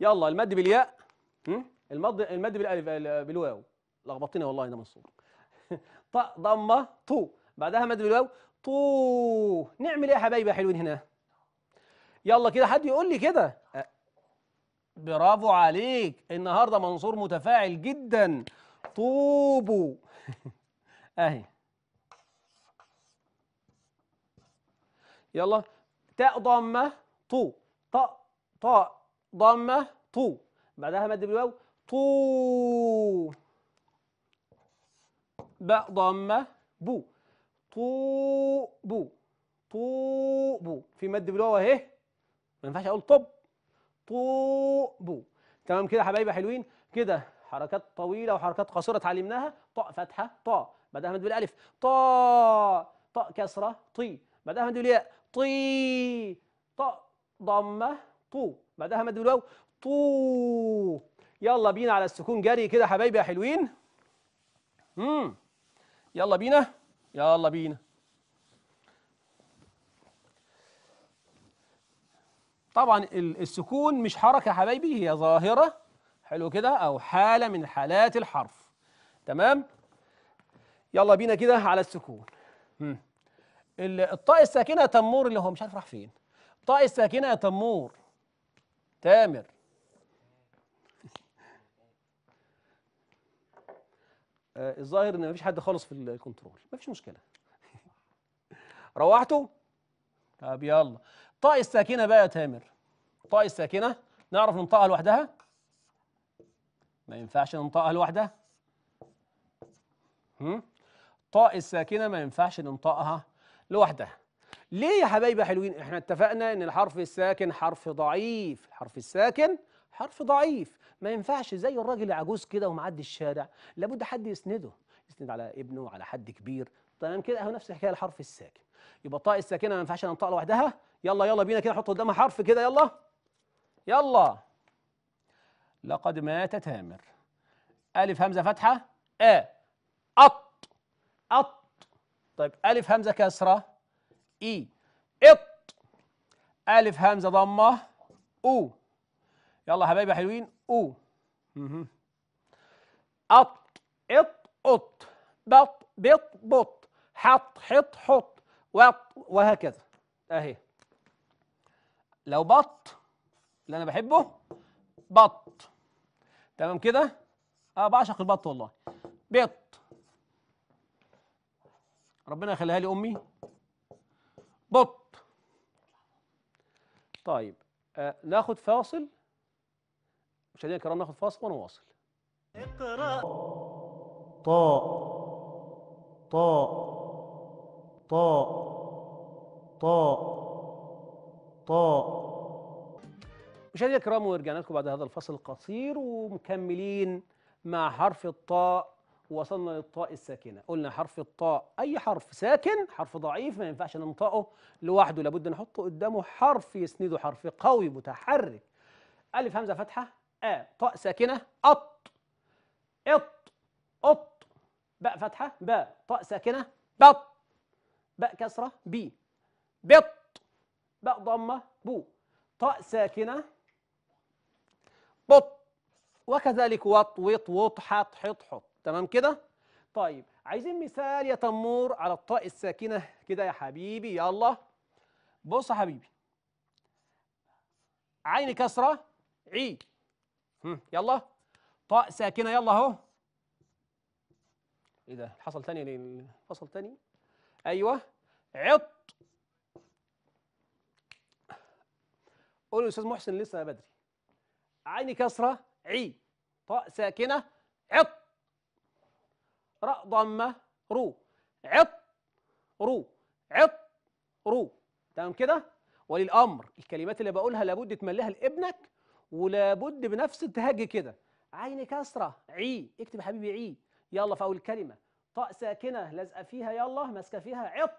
يلا المد بالياء المد المد بالالف بالواو لخبطتني والله انا منصور ط ضمه طو بعدها مد بالواو طو نعمل ايه يا حبايبي حلوين هنا يلا كده حد يقول لي كده برافو عليك النهارده منصور متفاعل جدا طوبوا اهي يلا تاء ضمه طو طاء طاء ضمه طو بعدها مد بالواو طو باء ضمه بو طو بو طو بو في مد بالواو اهي ما ينفعش اقول طب طو بو تمام كده حبايبي حلوين كده حركات طويلة وحركات قصيرة تعلمناها طاء فتحة طاء بعدها مد بالالف طاء طاء كسرة طي بعدها مد بالياء طي طاء ضمة طو بعدها مد بالواو طو يلا بينا على السكون جري كده حبايبي يا حلوين امم يلا بينا يلا بينا طبعا السكون مش حركة يا حبايبي هي ظاهرة حلو كده أو حالة من حالات الحرف تمام يلا بينا كده على السكون الطاء الساكنة تمور اللي هو مش عارف راح فين الطاء الساكنة تمور تامر آه، الظاهر ان مفيش حد خالص في الكنترول مفيش مشكله روحتوا طب يلا طاء الساكنه بقى يا تامر طاء الساكنه نعرف ننطقها لوحدها ما ينفعش ننطقها لوحدها طاء الساكنه ما ينفعش ننطقها لوحدها ليه يا حبايبي حلوين احنا اتفقنا ان الحرف الساكن حرف ضعيف الحرف الساكن حرف ضعيف ما ينفعش زي الراجل العجوز كده ومعدي الشارع لابد حد يسنده يسند على ابنه على حد كبير تمام كده اهو نفس الحكايه الحرف الساكن يبقى طاء الساكنه ما ينفعش ننطقها لوحدها يلا يلا بينا كده نحط قدامها حرف كده يلا يلا لقد مات تامر ألف همزة فتحة آ أط أط طيب ألف همزة كسرة إي إط ألف همزة ضمة أو يلا حبايبي حلوين أو أط إط أط بط بط بط حط حط حط وط وهكذا أهي لو بط اللي أنا بحبه بط تمام كده اه بعشق البط والله بط ربنا يخليها لي امي بط طيب آه ناخد فاصل مشاهدينا الكرام ناخد فاصل ونواصل اقرا طاء طاء طاء طاء طاء مشاهدينا الكرام ورجعنا لكم بعد هذا الفصل القصير ومكملين مع حرف الطاء وصلنا للطاء الساكنة قلنا حرف الطاء أي حرف ساكن حرف ضعيف ما ينفعش ننطقه لوحده لابد نحط قدامه حرف يسنده حرف قوي متحرك ألف همزة فتحة آ آه. طاء ساكنة أط إط أط باء فتحة باء طاء ساكنة بط باء كسرة بي بط باء ضمة بو طاء ساكنة بط وكذلك وط وط وط حط حط حط تمام كده طيب عايزين مثال يا تمور على الطاء الساكنه كده يا حبيبي يلا بص يا حبيبي عين كسره عي يلا طاء ساكنه يلا اهو ايه ده حصل تاني ليه فصل تاني ايوه عط قول يا استاذ محسن لسه بدري عين كسرة عي طاء ساكنة عط راء ضمة رو عط رو عط رو تمام كده وللأمر الكلمات اللي بقولها لابد تمليها لابنك ولابد بنفس التهجي كده عين كسرة عي اكتب يا حبيبي عي يلا في أول كلمة طاء ساكنة لازقة فيها يلا ماسكة فيها عط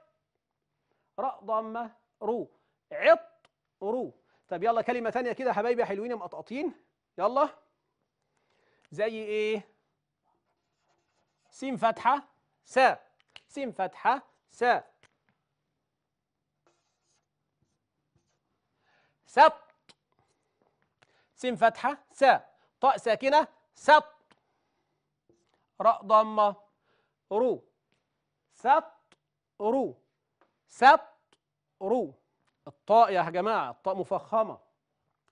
راء ضمة رو عط رو طب يلا كلمة تانية كده حبايبي حلوين مقطقطين يلا زي ايه سين فتحة س سين فتحة س سط سين فتحة س طاء ساكنة سط راء ضمة رو سط رو سط رو الطاء يا جماعه الطاء مفخمه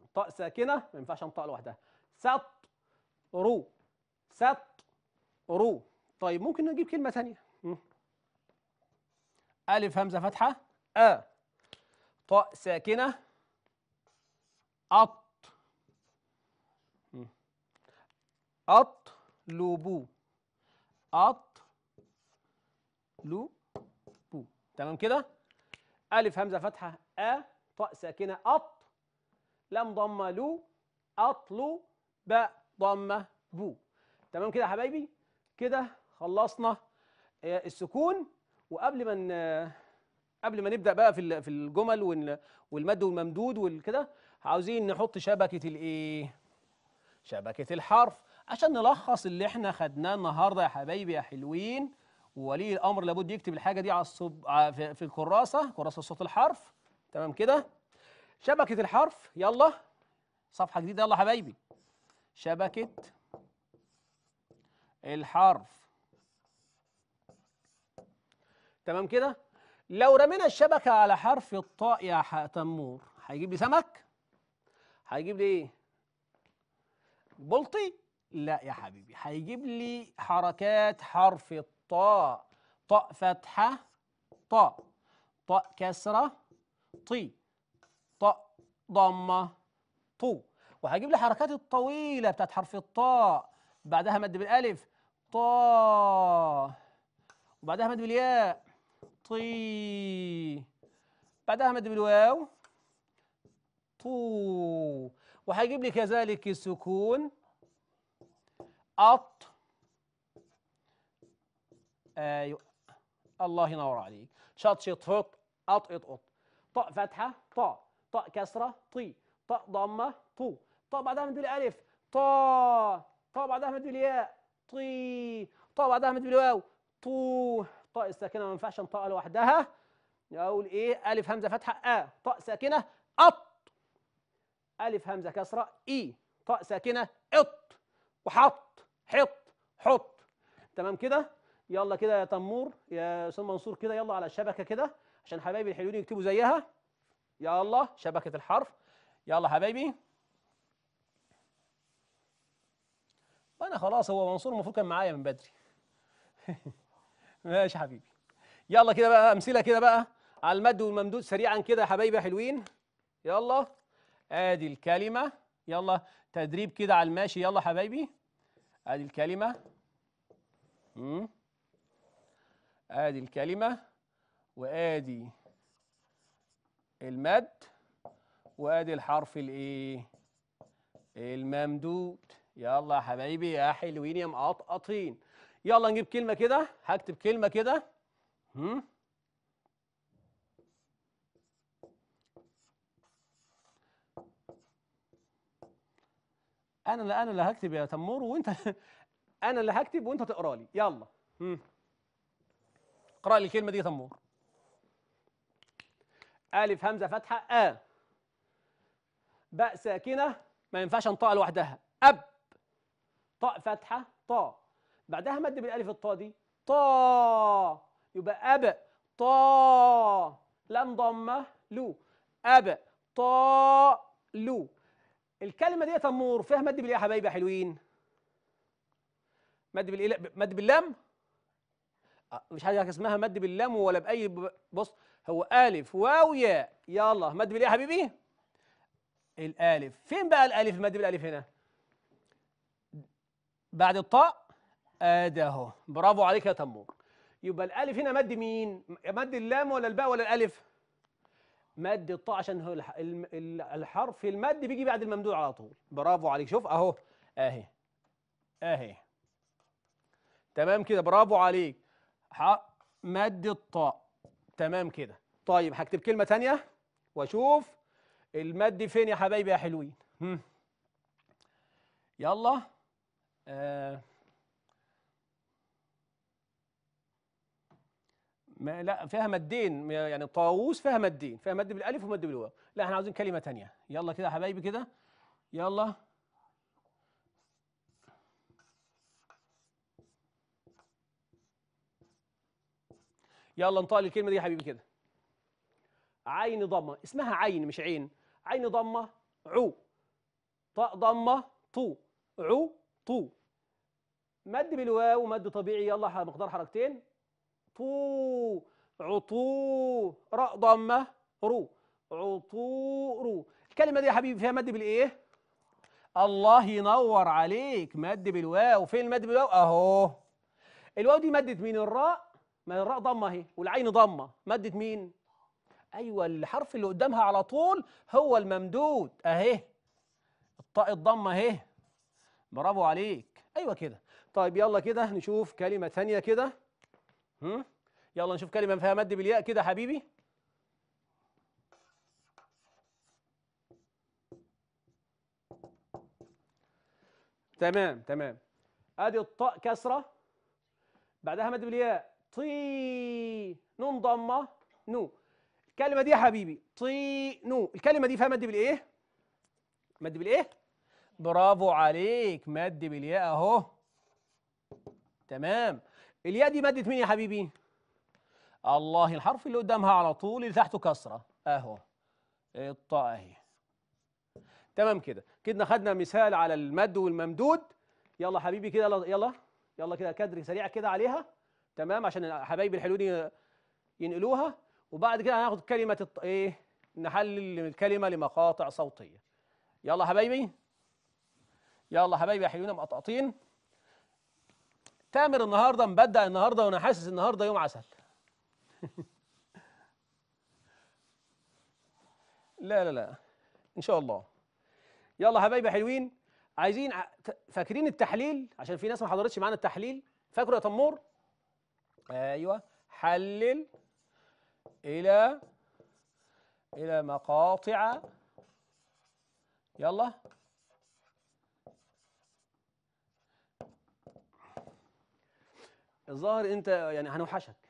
الطاء ساكنه ما ينفعش انطق لوحدها سط رو سط رو طيب ممكن نجيب كلمه ثانيه الف همزه فتحه ا طاء ساكنه أط أط لوبو أط لوبو تمام كده ألف همزة فتحة أ طاء ساكنة أط لام ضمة لو أطلو باء ضمة بو تمام كده يا حبايبي كده خلصنا آه، السكون وقبل ما قبل ما نبدأ بقى في في الجمل والمد والممدود والكده عاوزين نحط شبكة الإيه؟ شبكة الحرف عشان نلخص اللي احنا خدناه النهارده يا حبايبي يا حلوين وولي الامر لابد يكتب الحاجه دي على الصب في الكراسه كراسه صوت الحرف تمام كده شبكه الحرف يلا صفحه جديده يلا حبايبي شبكه الحرف تمام كده لو رمينا الشبكه على حرف الطاء يا تمور هيجيب لي سمك هيجيب لي ايه بلطي لا يا حبيبي هيجيب لي حركات حرف الطاء طاء طاء فتحة طاء طاء كسرة طي طاء ضمة طو وهجيب لي حركات الطويلة بتاعت حرف الطاء بعدها مد بالألف طاء وبعدها مد بالياء طي بعدها مد بالواو طو وهجيب لي كذلك السكون أط ايوه الله ينور عليك شط شط حط أط إط أط ط فتحة ط ط كسرة طي ط ضمة طو ط بعدها مد الف طا ط بعدها مد الياء طي ط بعدها مد الواو طو طاء الساكنة ما ينفعش انطقها لوحدها أقول إيه ألف همزة فتحة آ آه. طاء ساكنة أط ألف همزة كسرة إي طاء ساكنة إط وحط حط حط تمام كده يلا كده يا تمور يا استاذ منصور كده يلا على الشبكه كده عشان حبايبي الحلوين يكتبوا زيها يلا شبكه الحرف يلا حبايبي وانا خلاص هو منصور المفروض كان معايا من بدري ماشي حبيبي يلا كده بقى امثله كده بقى على المد والممدود سريعا كده يا حبايبي حلوين يلا ادي الكلمه يلا تدريب كده على الماشي يلا حبايبي ادي الكلمه امم ادي الكلمه وادي المد وادي الحرف الايه الممدود يلا يا حبايبي يا حلوين يا مقطقطين يلا نجيب كلمه كده هكتب كلمه كده هم انا لا انا اللي هكتب يا تمور وانت انا اللي هكتب وانت تقرا لي يلا هم. اقرأ لي الكلمة دي تمور ألف همزة فتحة آ باء ساكنة ما ينفعش أنطقها لوحدها أب طاء فتحة طاء بعدها مد بالألف الطاء دي طاء يبقى أب طاء لام ضمة لو أب طاء لو الكلمة دي يا تمور فيها مد بالإيه يا حبايبي يا حلوين مد بالإيه مد باللام مش حاجه اسمها مد باللام ولا باي بص هو الف واو ياء يلا مد بالايه يا حبيبي الالف فين بقى الالف المد بالالف هنا بعد الطاء ادي اهو برافو عليك يا تمور يبقى الالف هنا مد مين مد اللام ولا الباء ولا الالف مد الطاء عشان هو الحرف المد بيجي بعد الممدود على طول برافو عليك شوف اهو اهي اهي تمام كده برافو عليك مد الطاء تمام كده طيب هكتب كلمه ثانيه واشوف المد فين يا حبايبي يا حلوين هم. يلا آه. ما لا فيها مدين يعني طاووس فيها مدين فيها مد بالالف ومد بالواو لا احنا عاوزين كلمه ثانيه يلا كده يا حبايبي كده يلا يلا انطق الكلمه دي يا حبيبي كده عين ضمه اسمها عين مش عين عين ضمه عو طاء ضمه طو عو طو مد بالواو مد طبيعي يلا مقدار حركتين طو عطو راء ضمه رو رو الكلمه دي يا حبيبي فيها مد بالايه الله ينور عليك مد بالواو فين المد بالواو اهو الواو دي مدت من الراء ما الراء ضمه اهي والعين ضمه ماده مين ايوه الحرف اللي قدامها على طول هو الممدود اهي الطاء الضمه اهي برافو عليك ايوه كده طيب يلا كده نشوف كلمه ثانيه كده هم يلا نشوف كلمه فيها مد بالياء كده حبيبي تمام تمام ادي الطاء كسره بعدها مد بالياء طي نون ضمه نو الكلمه دي يا حبيبي طي نو الكلمه دي فيها مد بالايه مد بالايه برافو عليك مد بالياء اهو تمام الياء دي مدت مين يا حبيبي الله الحرف اللي قدامها على طول اللي تحته كسره اهو الطاء اهي تمام كده كده خدنا مثال على المد والممدود يلا حبيبي كده يلا يلا يلا كده كدر سريع كده عليها تمام عشان حبايبي الحلوين ينقلوها وبعد كده هناخد كلمه الط... ايه نحلل الكلمه لمقاطع صوتيه يلا حبايبي يلا حبايبي يا حلوين مقطقطين تامر النهارده مبدع النهارده وانا حاسس النهارده يوم عسل لا لا لا ان شاء الله يلا حبايبي حلوين عايزين فاكرين التحليل عشان في ناس ما حضرتش معانا التحليل فاكروا يا تمور ايوه حلل الى الى مقاطع يلا الظاهر انت يعني هنوحشك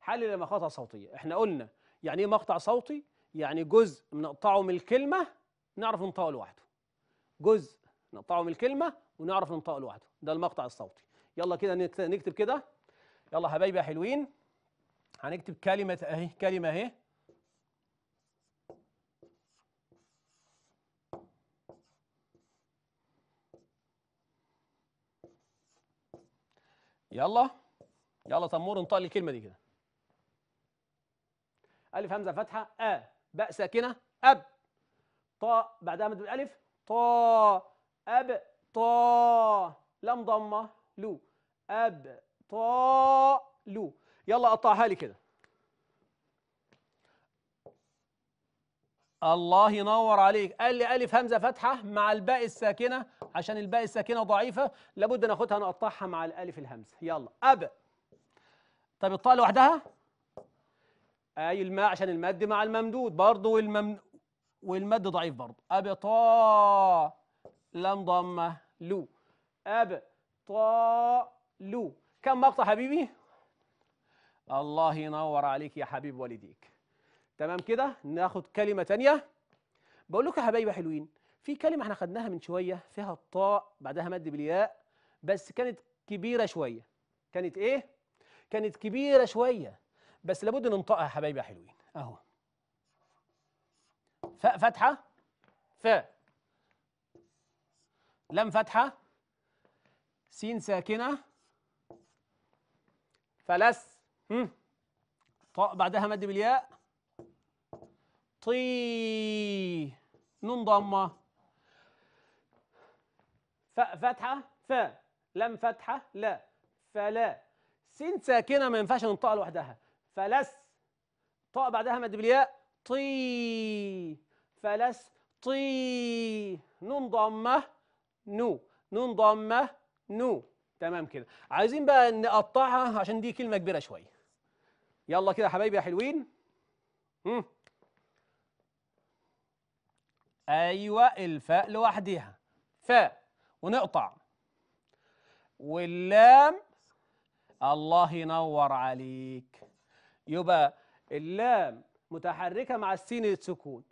حلل الى مقاطع صوتيه احنا قلنا يعني ايه مقطع صوتي يعني جزء بنقطعه من الكلمه نعرف ننطقه لوحده جزء نقطعه من الكلمه ونعرف ننطقه لوحده ده المقطع الصوتي يلا كده نكتب كده يلا حبايبي يا حلوين هنكتب كلمة اهي كلمة اهي يلا يلا تمور انطق لي الكلمة دي كده ألف همزة فتحة أ باء ساكنة أب طاء بعدها مد بالألف طاء أب طاء لم ضمة لو أب طالو يلا قطعها لي كده الله ينور عليك قال لي ألف همزة فتحة مع الباء الساكنة عشان الباء الساكنة ضعيفة لابد ناخدها نقطعها مع الألف الهمزة يلا أب طب الطاء لوحدها أي الماء عشان المد مع الممدود برضه والمم والمد ضعيف برضه أب طا لم ضمة لو أب طا لو كم مقطع حبيبي الله ينور عليك يا حبيب والديك تمام كده ناخد كلمه تانية بقول لكم يا حبايبي حلوين في كلمه احنا خدناها من شويه فيها الطاء بعدها مد بالياء بس كانت كبيره شويه كانت ايه كانت كبيره شويه بس لابد ننطقها يا حبايبي يا حلوين اهو فاء فتحه فاء لم فتحه سين ساكنه فلس طاء بعدها مد بالياء طي نون ضمه ف فتحه ف لم فتحه لا فلا سين ساكنه ما ينفعش ننطقها لوحدها فلس طاء بعدها مد بالياء طي فلس طي نون ضمه نو نون ضمه نو تمام كده عايزين بقى نقطعها عشان دي كلمه كبيره شويه يلا كده يا حبايبي يا حلوين مم. ايوه الفاء لوحدها فاء ونقطع واللام الله ينور عليك يبقى اللام متحركه مع السين السكون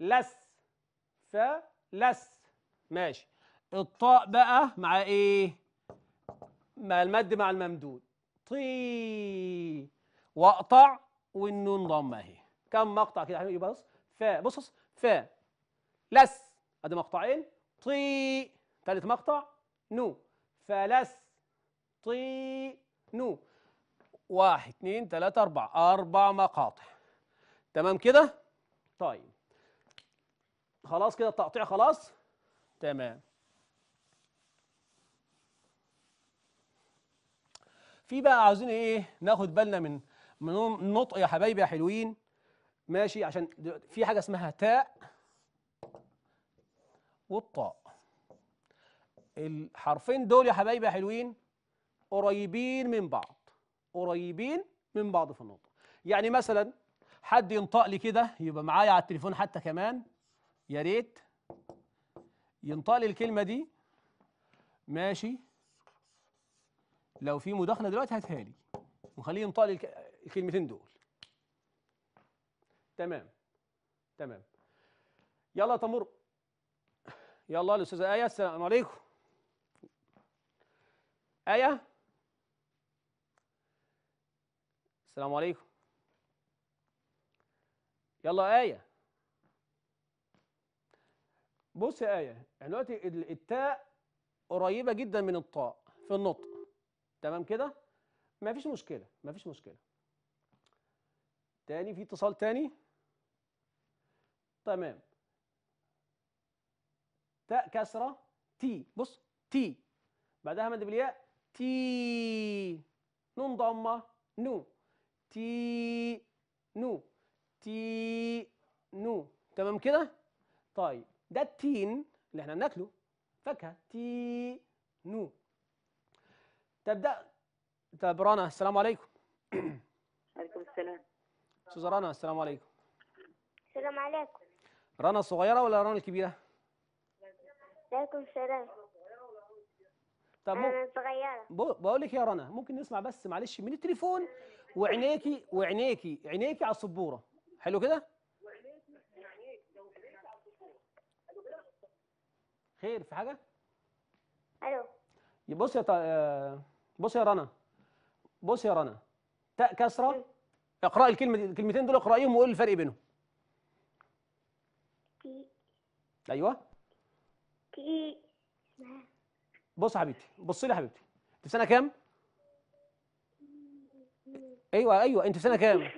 لس فلس ماشي الطاء بقى مع ايه مع المد مع الممدود طي واقطع والنون ضمه اهي كم مقطع كده يا بص ف بص ف لس ادي مقطعين طي ثالث مقطع نو فلس طي نو واحد اثنين ثلاثة أربعة أربع مقاطع تمام كده؟ طيب خلاص كده التقطيع خلاص؟ تمام في بقى عاوزين ايه ناخد بالنا من من نطق يا حبايبي يا حلوين ماشي عشان في حاجه اسمها تاء والطاء الحرفين دول يا حبايبي يا حلوين قريبين من بعض قريبين من بعض في النطق يعني مثلا حد ينطق لي كده يبقى معايا على التليفون حتى كمان يا ريت ينطق لي الكلمه دي ماشي لو في مداخله دلوقتي هاتها لي وخليه ينطق لي الكلمتين دول تمام تمام يلا يا تمر يلا الاستاذه ايه السلام عليكم ايه السلام عليكم يلا آية بص يا آية يعني دلوقتي التاء قريبة جدا من الطاء في النطق تمام كده مفيش مشكله مفيش مشكله تاني في اتصال تاني تمام تاء كسره تي بص تي بعدها مد بالياء تي نون ضمه نو تي نو تي نو تمام كده طيب ده التين اللي احنا بناكله فاكهه تي نو تبدأ طب رنا السلام عليكم عليكم السلام استاذه رنا السلام عليكم السلام عليكم رنا صغيره ولا رنا كبيره عليكم السلام طب مو... صغيره بقول لك يا رنا ممكن نسمع بس معلش من التليفون وعينيكي وعينيكي عينيكي على السبوره حلو كده خير في حاجه الو بص يا آه، بص يا رنا بص يا رنا تاء كسره إيه؟ اقرأ الكلمه الكلمتين دول اقرأيهم وقول الفرق بينهم ايوه بص يا حبيبتي بصي لي يا حبيبتي انت في سنه كام ايوه ايوه انت في سنه كام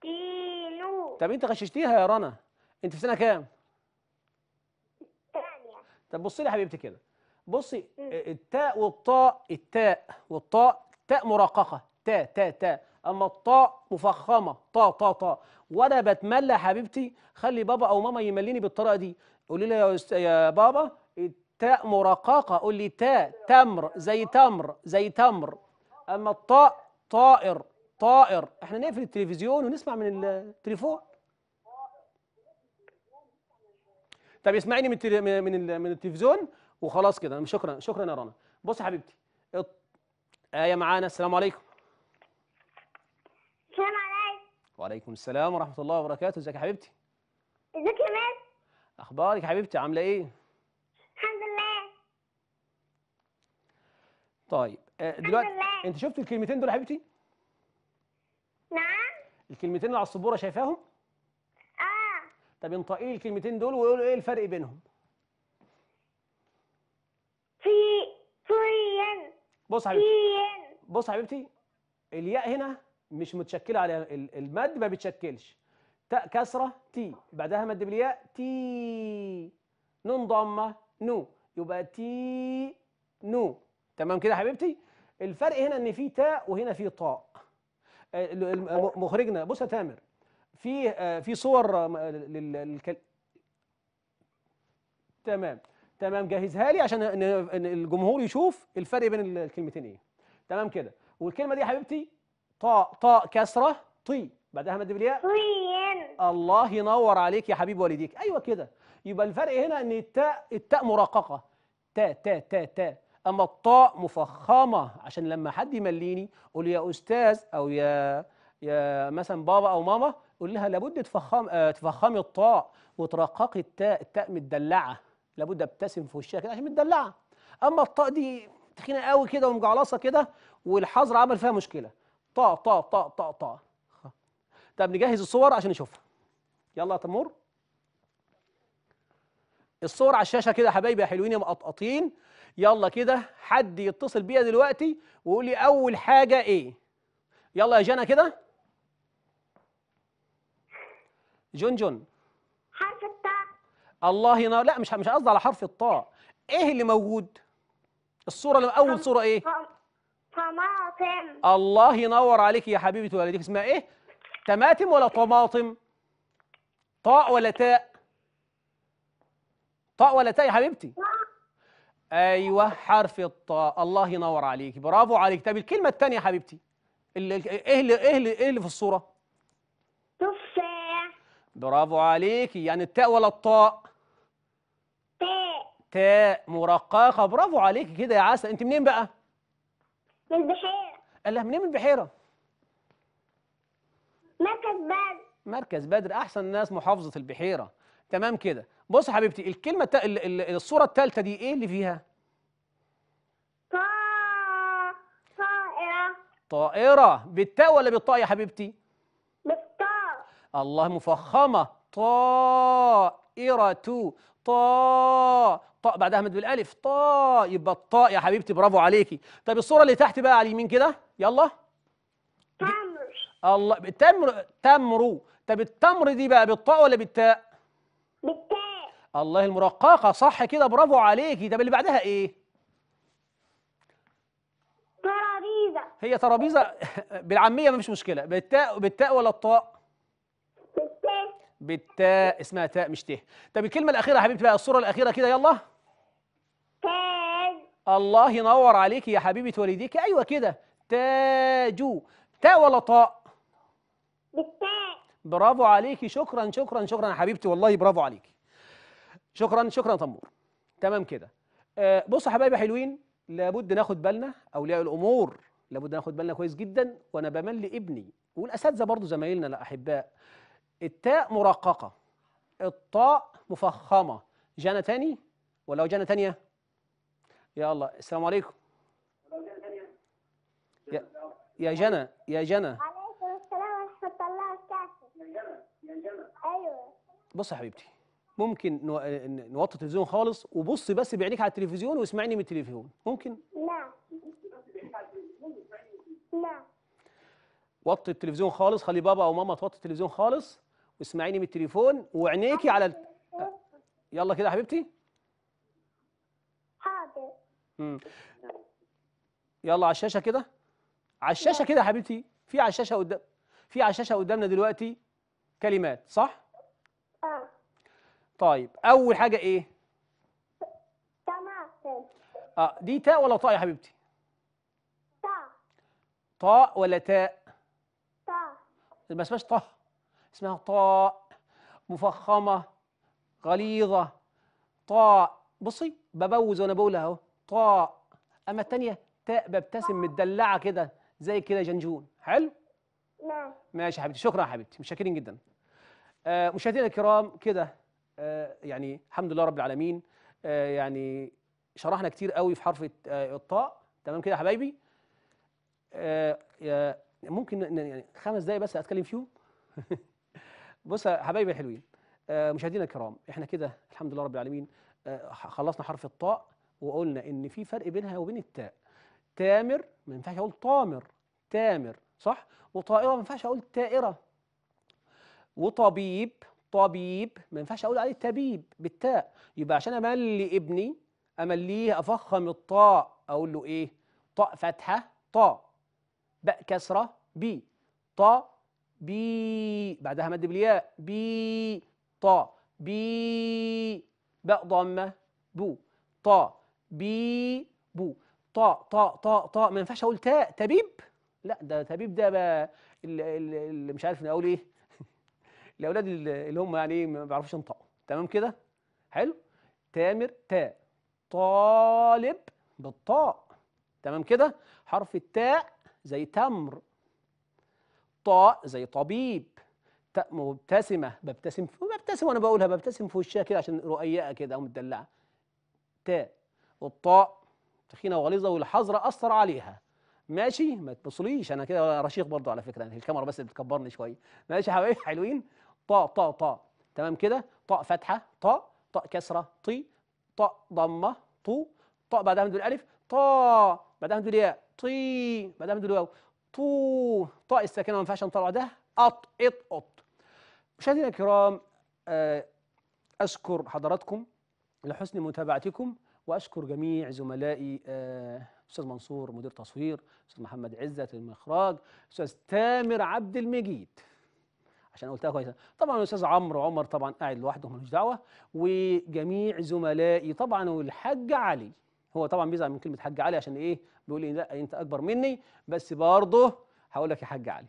تينو طب انت غششتيها يا رنا انت في سنه كام ثانيه طب بصي لي يا حبيبتي كده بصي آه، التاء والطاء التاء والطاء تاء مرققه تاء تاء تاء اما الطاء مفخمه طاء طاء طاء وانا بتملى حبيبتي خلي بابا او ماما يمليني بالطريقه دي قولي لي يا, يا بابا التاء مرققه قول لي تاء تمر زي تمر زي تمر اما الطاء طائر طائر احنا نقفل التلفزيون ونسمع من التليفون طب اسمعيني من من من التلفزيون وخلاص كده شكرا شكرا يا رنا بص يا حبيبتي ايه معانا السلام عليكم السلام عليكم وعليكم السلام ورحمه الله وبركاته ازيك يا حبيبتي ازيك يا مال اخبارك يا حبيبتي عامله ايه الحمد لله طيب آه، دلوقتي انت شفت الكلمتين دول يا حبيبتي نعم الكلمتين اللي على السبوره شايفاهم اه طب انطقي الكلمتين دول وقولي ايه الفرق بينهم بص يا حبيبتي بص يا حبيبتي الياء هنا مش متشكله على المد ما بيتشكلش تاء كسره تي بعدها مد بالياء تي نون ضمه نو يبقى تي نو تمام كده يا حبيبتي الفرق هنا ان في تاء وهنا في طاء آه، مخرجنا بص يا تامر في آه، في صور آه، لل تمام تمام جهزها لي عشان الجمهور يشوف الفرق بين الكلمتين ايه تمام كده والكلمه دي يا حبيبتي طاء طاء كسره طي بعدها مد بالياء الله ينور عليك يا حبيب والديك ايوه كده يبقى الفرق هنا ان التاء التاء مرققه تاء تاء تاء تاء اما الطاء مفخمه عشان لما حد يمليني قول يا استاذ او يا يا مثلا بابا او ماما قول لها لابد تفخم آه، تفخمي الطاء وترققي التاء التاء مدلعه لابد ابتسم في وشها كده عشان متدلعه اما الطاء دي تخينه قوي كده ومجعلصه كده والحظر عمل فيها مشكله طاء طاء طاء طاء طاء طب نجهز الصور عشان نشوفها يلا يا تمور الصور على الشاشه كده يا حبايبي يا حلوين يا مقطقطين يلا كده حد يتصل بيا دلوقتي ويقول لي اول حاجه ايه يلا يا جنى كده جون جون الله ينور لا مش مش قصدي على حرف الطاء ايه اللي موجود الصوره اللي اول صوره ايه طماطم الله ينور عليك يا حبيبه والديك اسمها ايه تماتم ولا طماطم طاء ولا تاء طاء ولا تاء يا حبيبتي ايوه حرف الطاء الله ينور عليك برافو عليك طب الكلمه الثانيه يا حبيبتي اللي ايه اللي ايه اللي, إيه اللي في الصوره تفاح برافو عليكي يعني التاء ولا الطاء تاء مرققة برافو عليكي كده يا عسل أنت منين بقى؟ من البحيرة لها منين من البحيرة؟ مركز بدر مركز بدر أحسن ناس محافظة البحيرة تمام كده بص يا حبيبتي الكلمة التا... ال... ال... الصورة التالتة دي إيه اللي فيها؟ طائرة طائرة بالتاء ولا بالطاء يا حبيبتي؟ بالطاء الله مفخمة طائرة طاء طاء بعدها مد بالالف طاء يبقى الطاء يا حبيبتي برافو عليكي طب الصوره اللي تحت بقى على اليمين كده يلا تمر الله تمر تمر طب التمر دي بقى بالطاء ولا بالتاء بالتاء الله المرققه صح كده برافو عليكي طب اللي بعدها ايه ترابيزه هي ترابيزه بالعاميه مفيش مشكله بالتاء بالتاء ولا الطاء بالتاء اسمها تاء مش ته طب الكلمة الأخيرة يا حبيبتي بقى الصورة الأخيرة كده يلا تاج الله ينور عليك يا حبيبة والديك أيوة كده تاجو تاء ولا طاء بالتاء برافو عليكي شكرا شكرا شكرا يا حبيبتي والله برافو عليكي شكرا شكرا طمور تمام كده آه، بصوا يا حبايبي حلوين لابد ناخد بالنا اولياء الامور لابد ناخد بالنا كويس جدا وانا بمل ابني والاساتذه برضو زمايلنا الاحباء التاء مرققة الطاء مفخمة جنى تاني ولا جنى تانية يا الله السلام عليكم يا يا جنى يا جنى عليكم السلام ورحمة الله وبركاته يا جنى ايوه بص يا حبيبتي ممكن نوطي التلفزيون خالص وبص بس بعينيك على التلفزيون واسمعيني من التلفزيون ممكن؟ نعم نعم وطي التلفزيون خالص خلي بابا او ماما توطي التلفزيون خالص اسمعيني من التليفون وعينيكي على ال... يلا كده يا حبيبتي حاضر يلا على الشاشه كده على الشاشه كده يا حبيبتي في على الشاشه قدام في على الشاشه قدامنا دلوقتي كلمات صح اه طيب اول حاجه ايه طماطم اه دي تاء ولا طاء يا حبيبتي طاء طاء ولا تاء طاء ما اسمهاش طه اسمها طاء مفخمة غليظة طاء بصي ببوز وانا بقولها اهو طاء اما الثانية تاء ببتسم متدلعة كده زي كده جنجون حلو؟ نعم ماشي يا حبيبتي شكرا يا حبيبتي متشكرين جدا آه مشاهدينا الكرام كده آه يعني الحمد لله رب العالمين آه يعني شرحنا كتير قوي في حرف آه، الطاء تمام كده يا حبايبي آه، ممكن يعني خمس دقايق بس اتكلم فيهم بص يا حبايبي الحلوين آه، مشاهدينا الكرام احنا كده الحمد لله رب العالمين آه، خلصنا حرف الطاء وقلنا ان في فرق بينها وبين التاء تامر ما ينفعش اقول طامر تامر صح وطائره ما ينفعش اقول تائره وطبيب طبيب ما ينفعش اقول عليه طبيب بالتاء يبقى عشان املي ابني امليه افخم الطاء اقول له ايه طاء فتحه طاء باء كسره بي طاء بي بعدها مد بالياء بي طا بي باء ضمه بو طا بي بو طا طا طا طا ما ينفعش اقول تاء تبيب لا ده تبيب ده بقى اللي مش عارف اقول ايه الاولاد اللي هم يعني ما بيعرفوش ينطقوا تمام كده حلو تامر تاء طالب بالطاء تمام كده حرف التاء زي تمر طاء زي طبيب تاء مبتسمة ببتسم ببتسم وأنا بقولها ببتسم في وشها كده عشان رؤياء كده أو مدلعة تاء والطاء تخينة وغليظة والحظر أثر عليها ماشي ما تبصليش أنا كده رشيق برضه على فكرة يعني الكاميرا بس بتكبرني شوية ماشي يا حبايبي حلوين طاء طاء طاء تمام كده طاء فتحة طاء طاء كسرة طي طاء ضمة طو طاء بعدها همد الألف طاء بعدها همد الياء طي بعدها همد الواو طو طاء الساكنه ما ينفعش نطلع ده اط اط اط مشاهدينا الكرام آه، اشكر حضراتكم لحسن متابعتكم واشكر جميع زملائي آه، استاذ منصور مدير تصوير استاذ محمد عزت المخراج استاذ تامر عبد المجيد عشان قلتها كويس طبعا الاستاذ عمرو عمر طبعا قاعد لوحده ملوش دعوه وجميع زملائي طبعا والحاج علي هو طبعا بيزعل من كلمه حاج علي عشان ايه بيقول لي لا انت اكبر مني بس برضه هقول لك يا حاج علي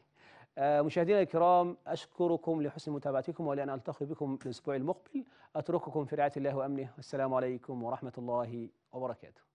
آه، مشاهدينا الكرام أشكركم لحسن متابعتكم ولأن ألتقي بكم الأسبوع المقبل أترككم في رعاية الله وأمنه والسلام عليكم ورحمة الله وبركاته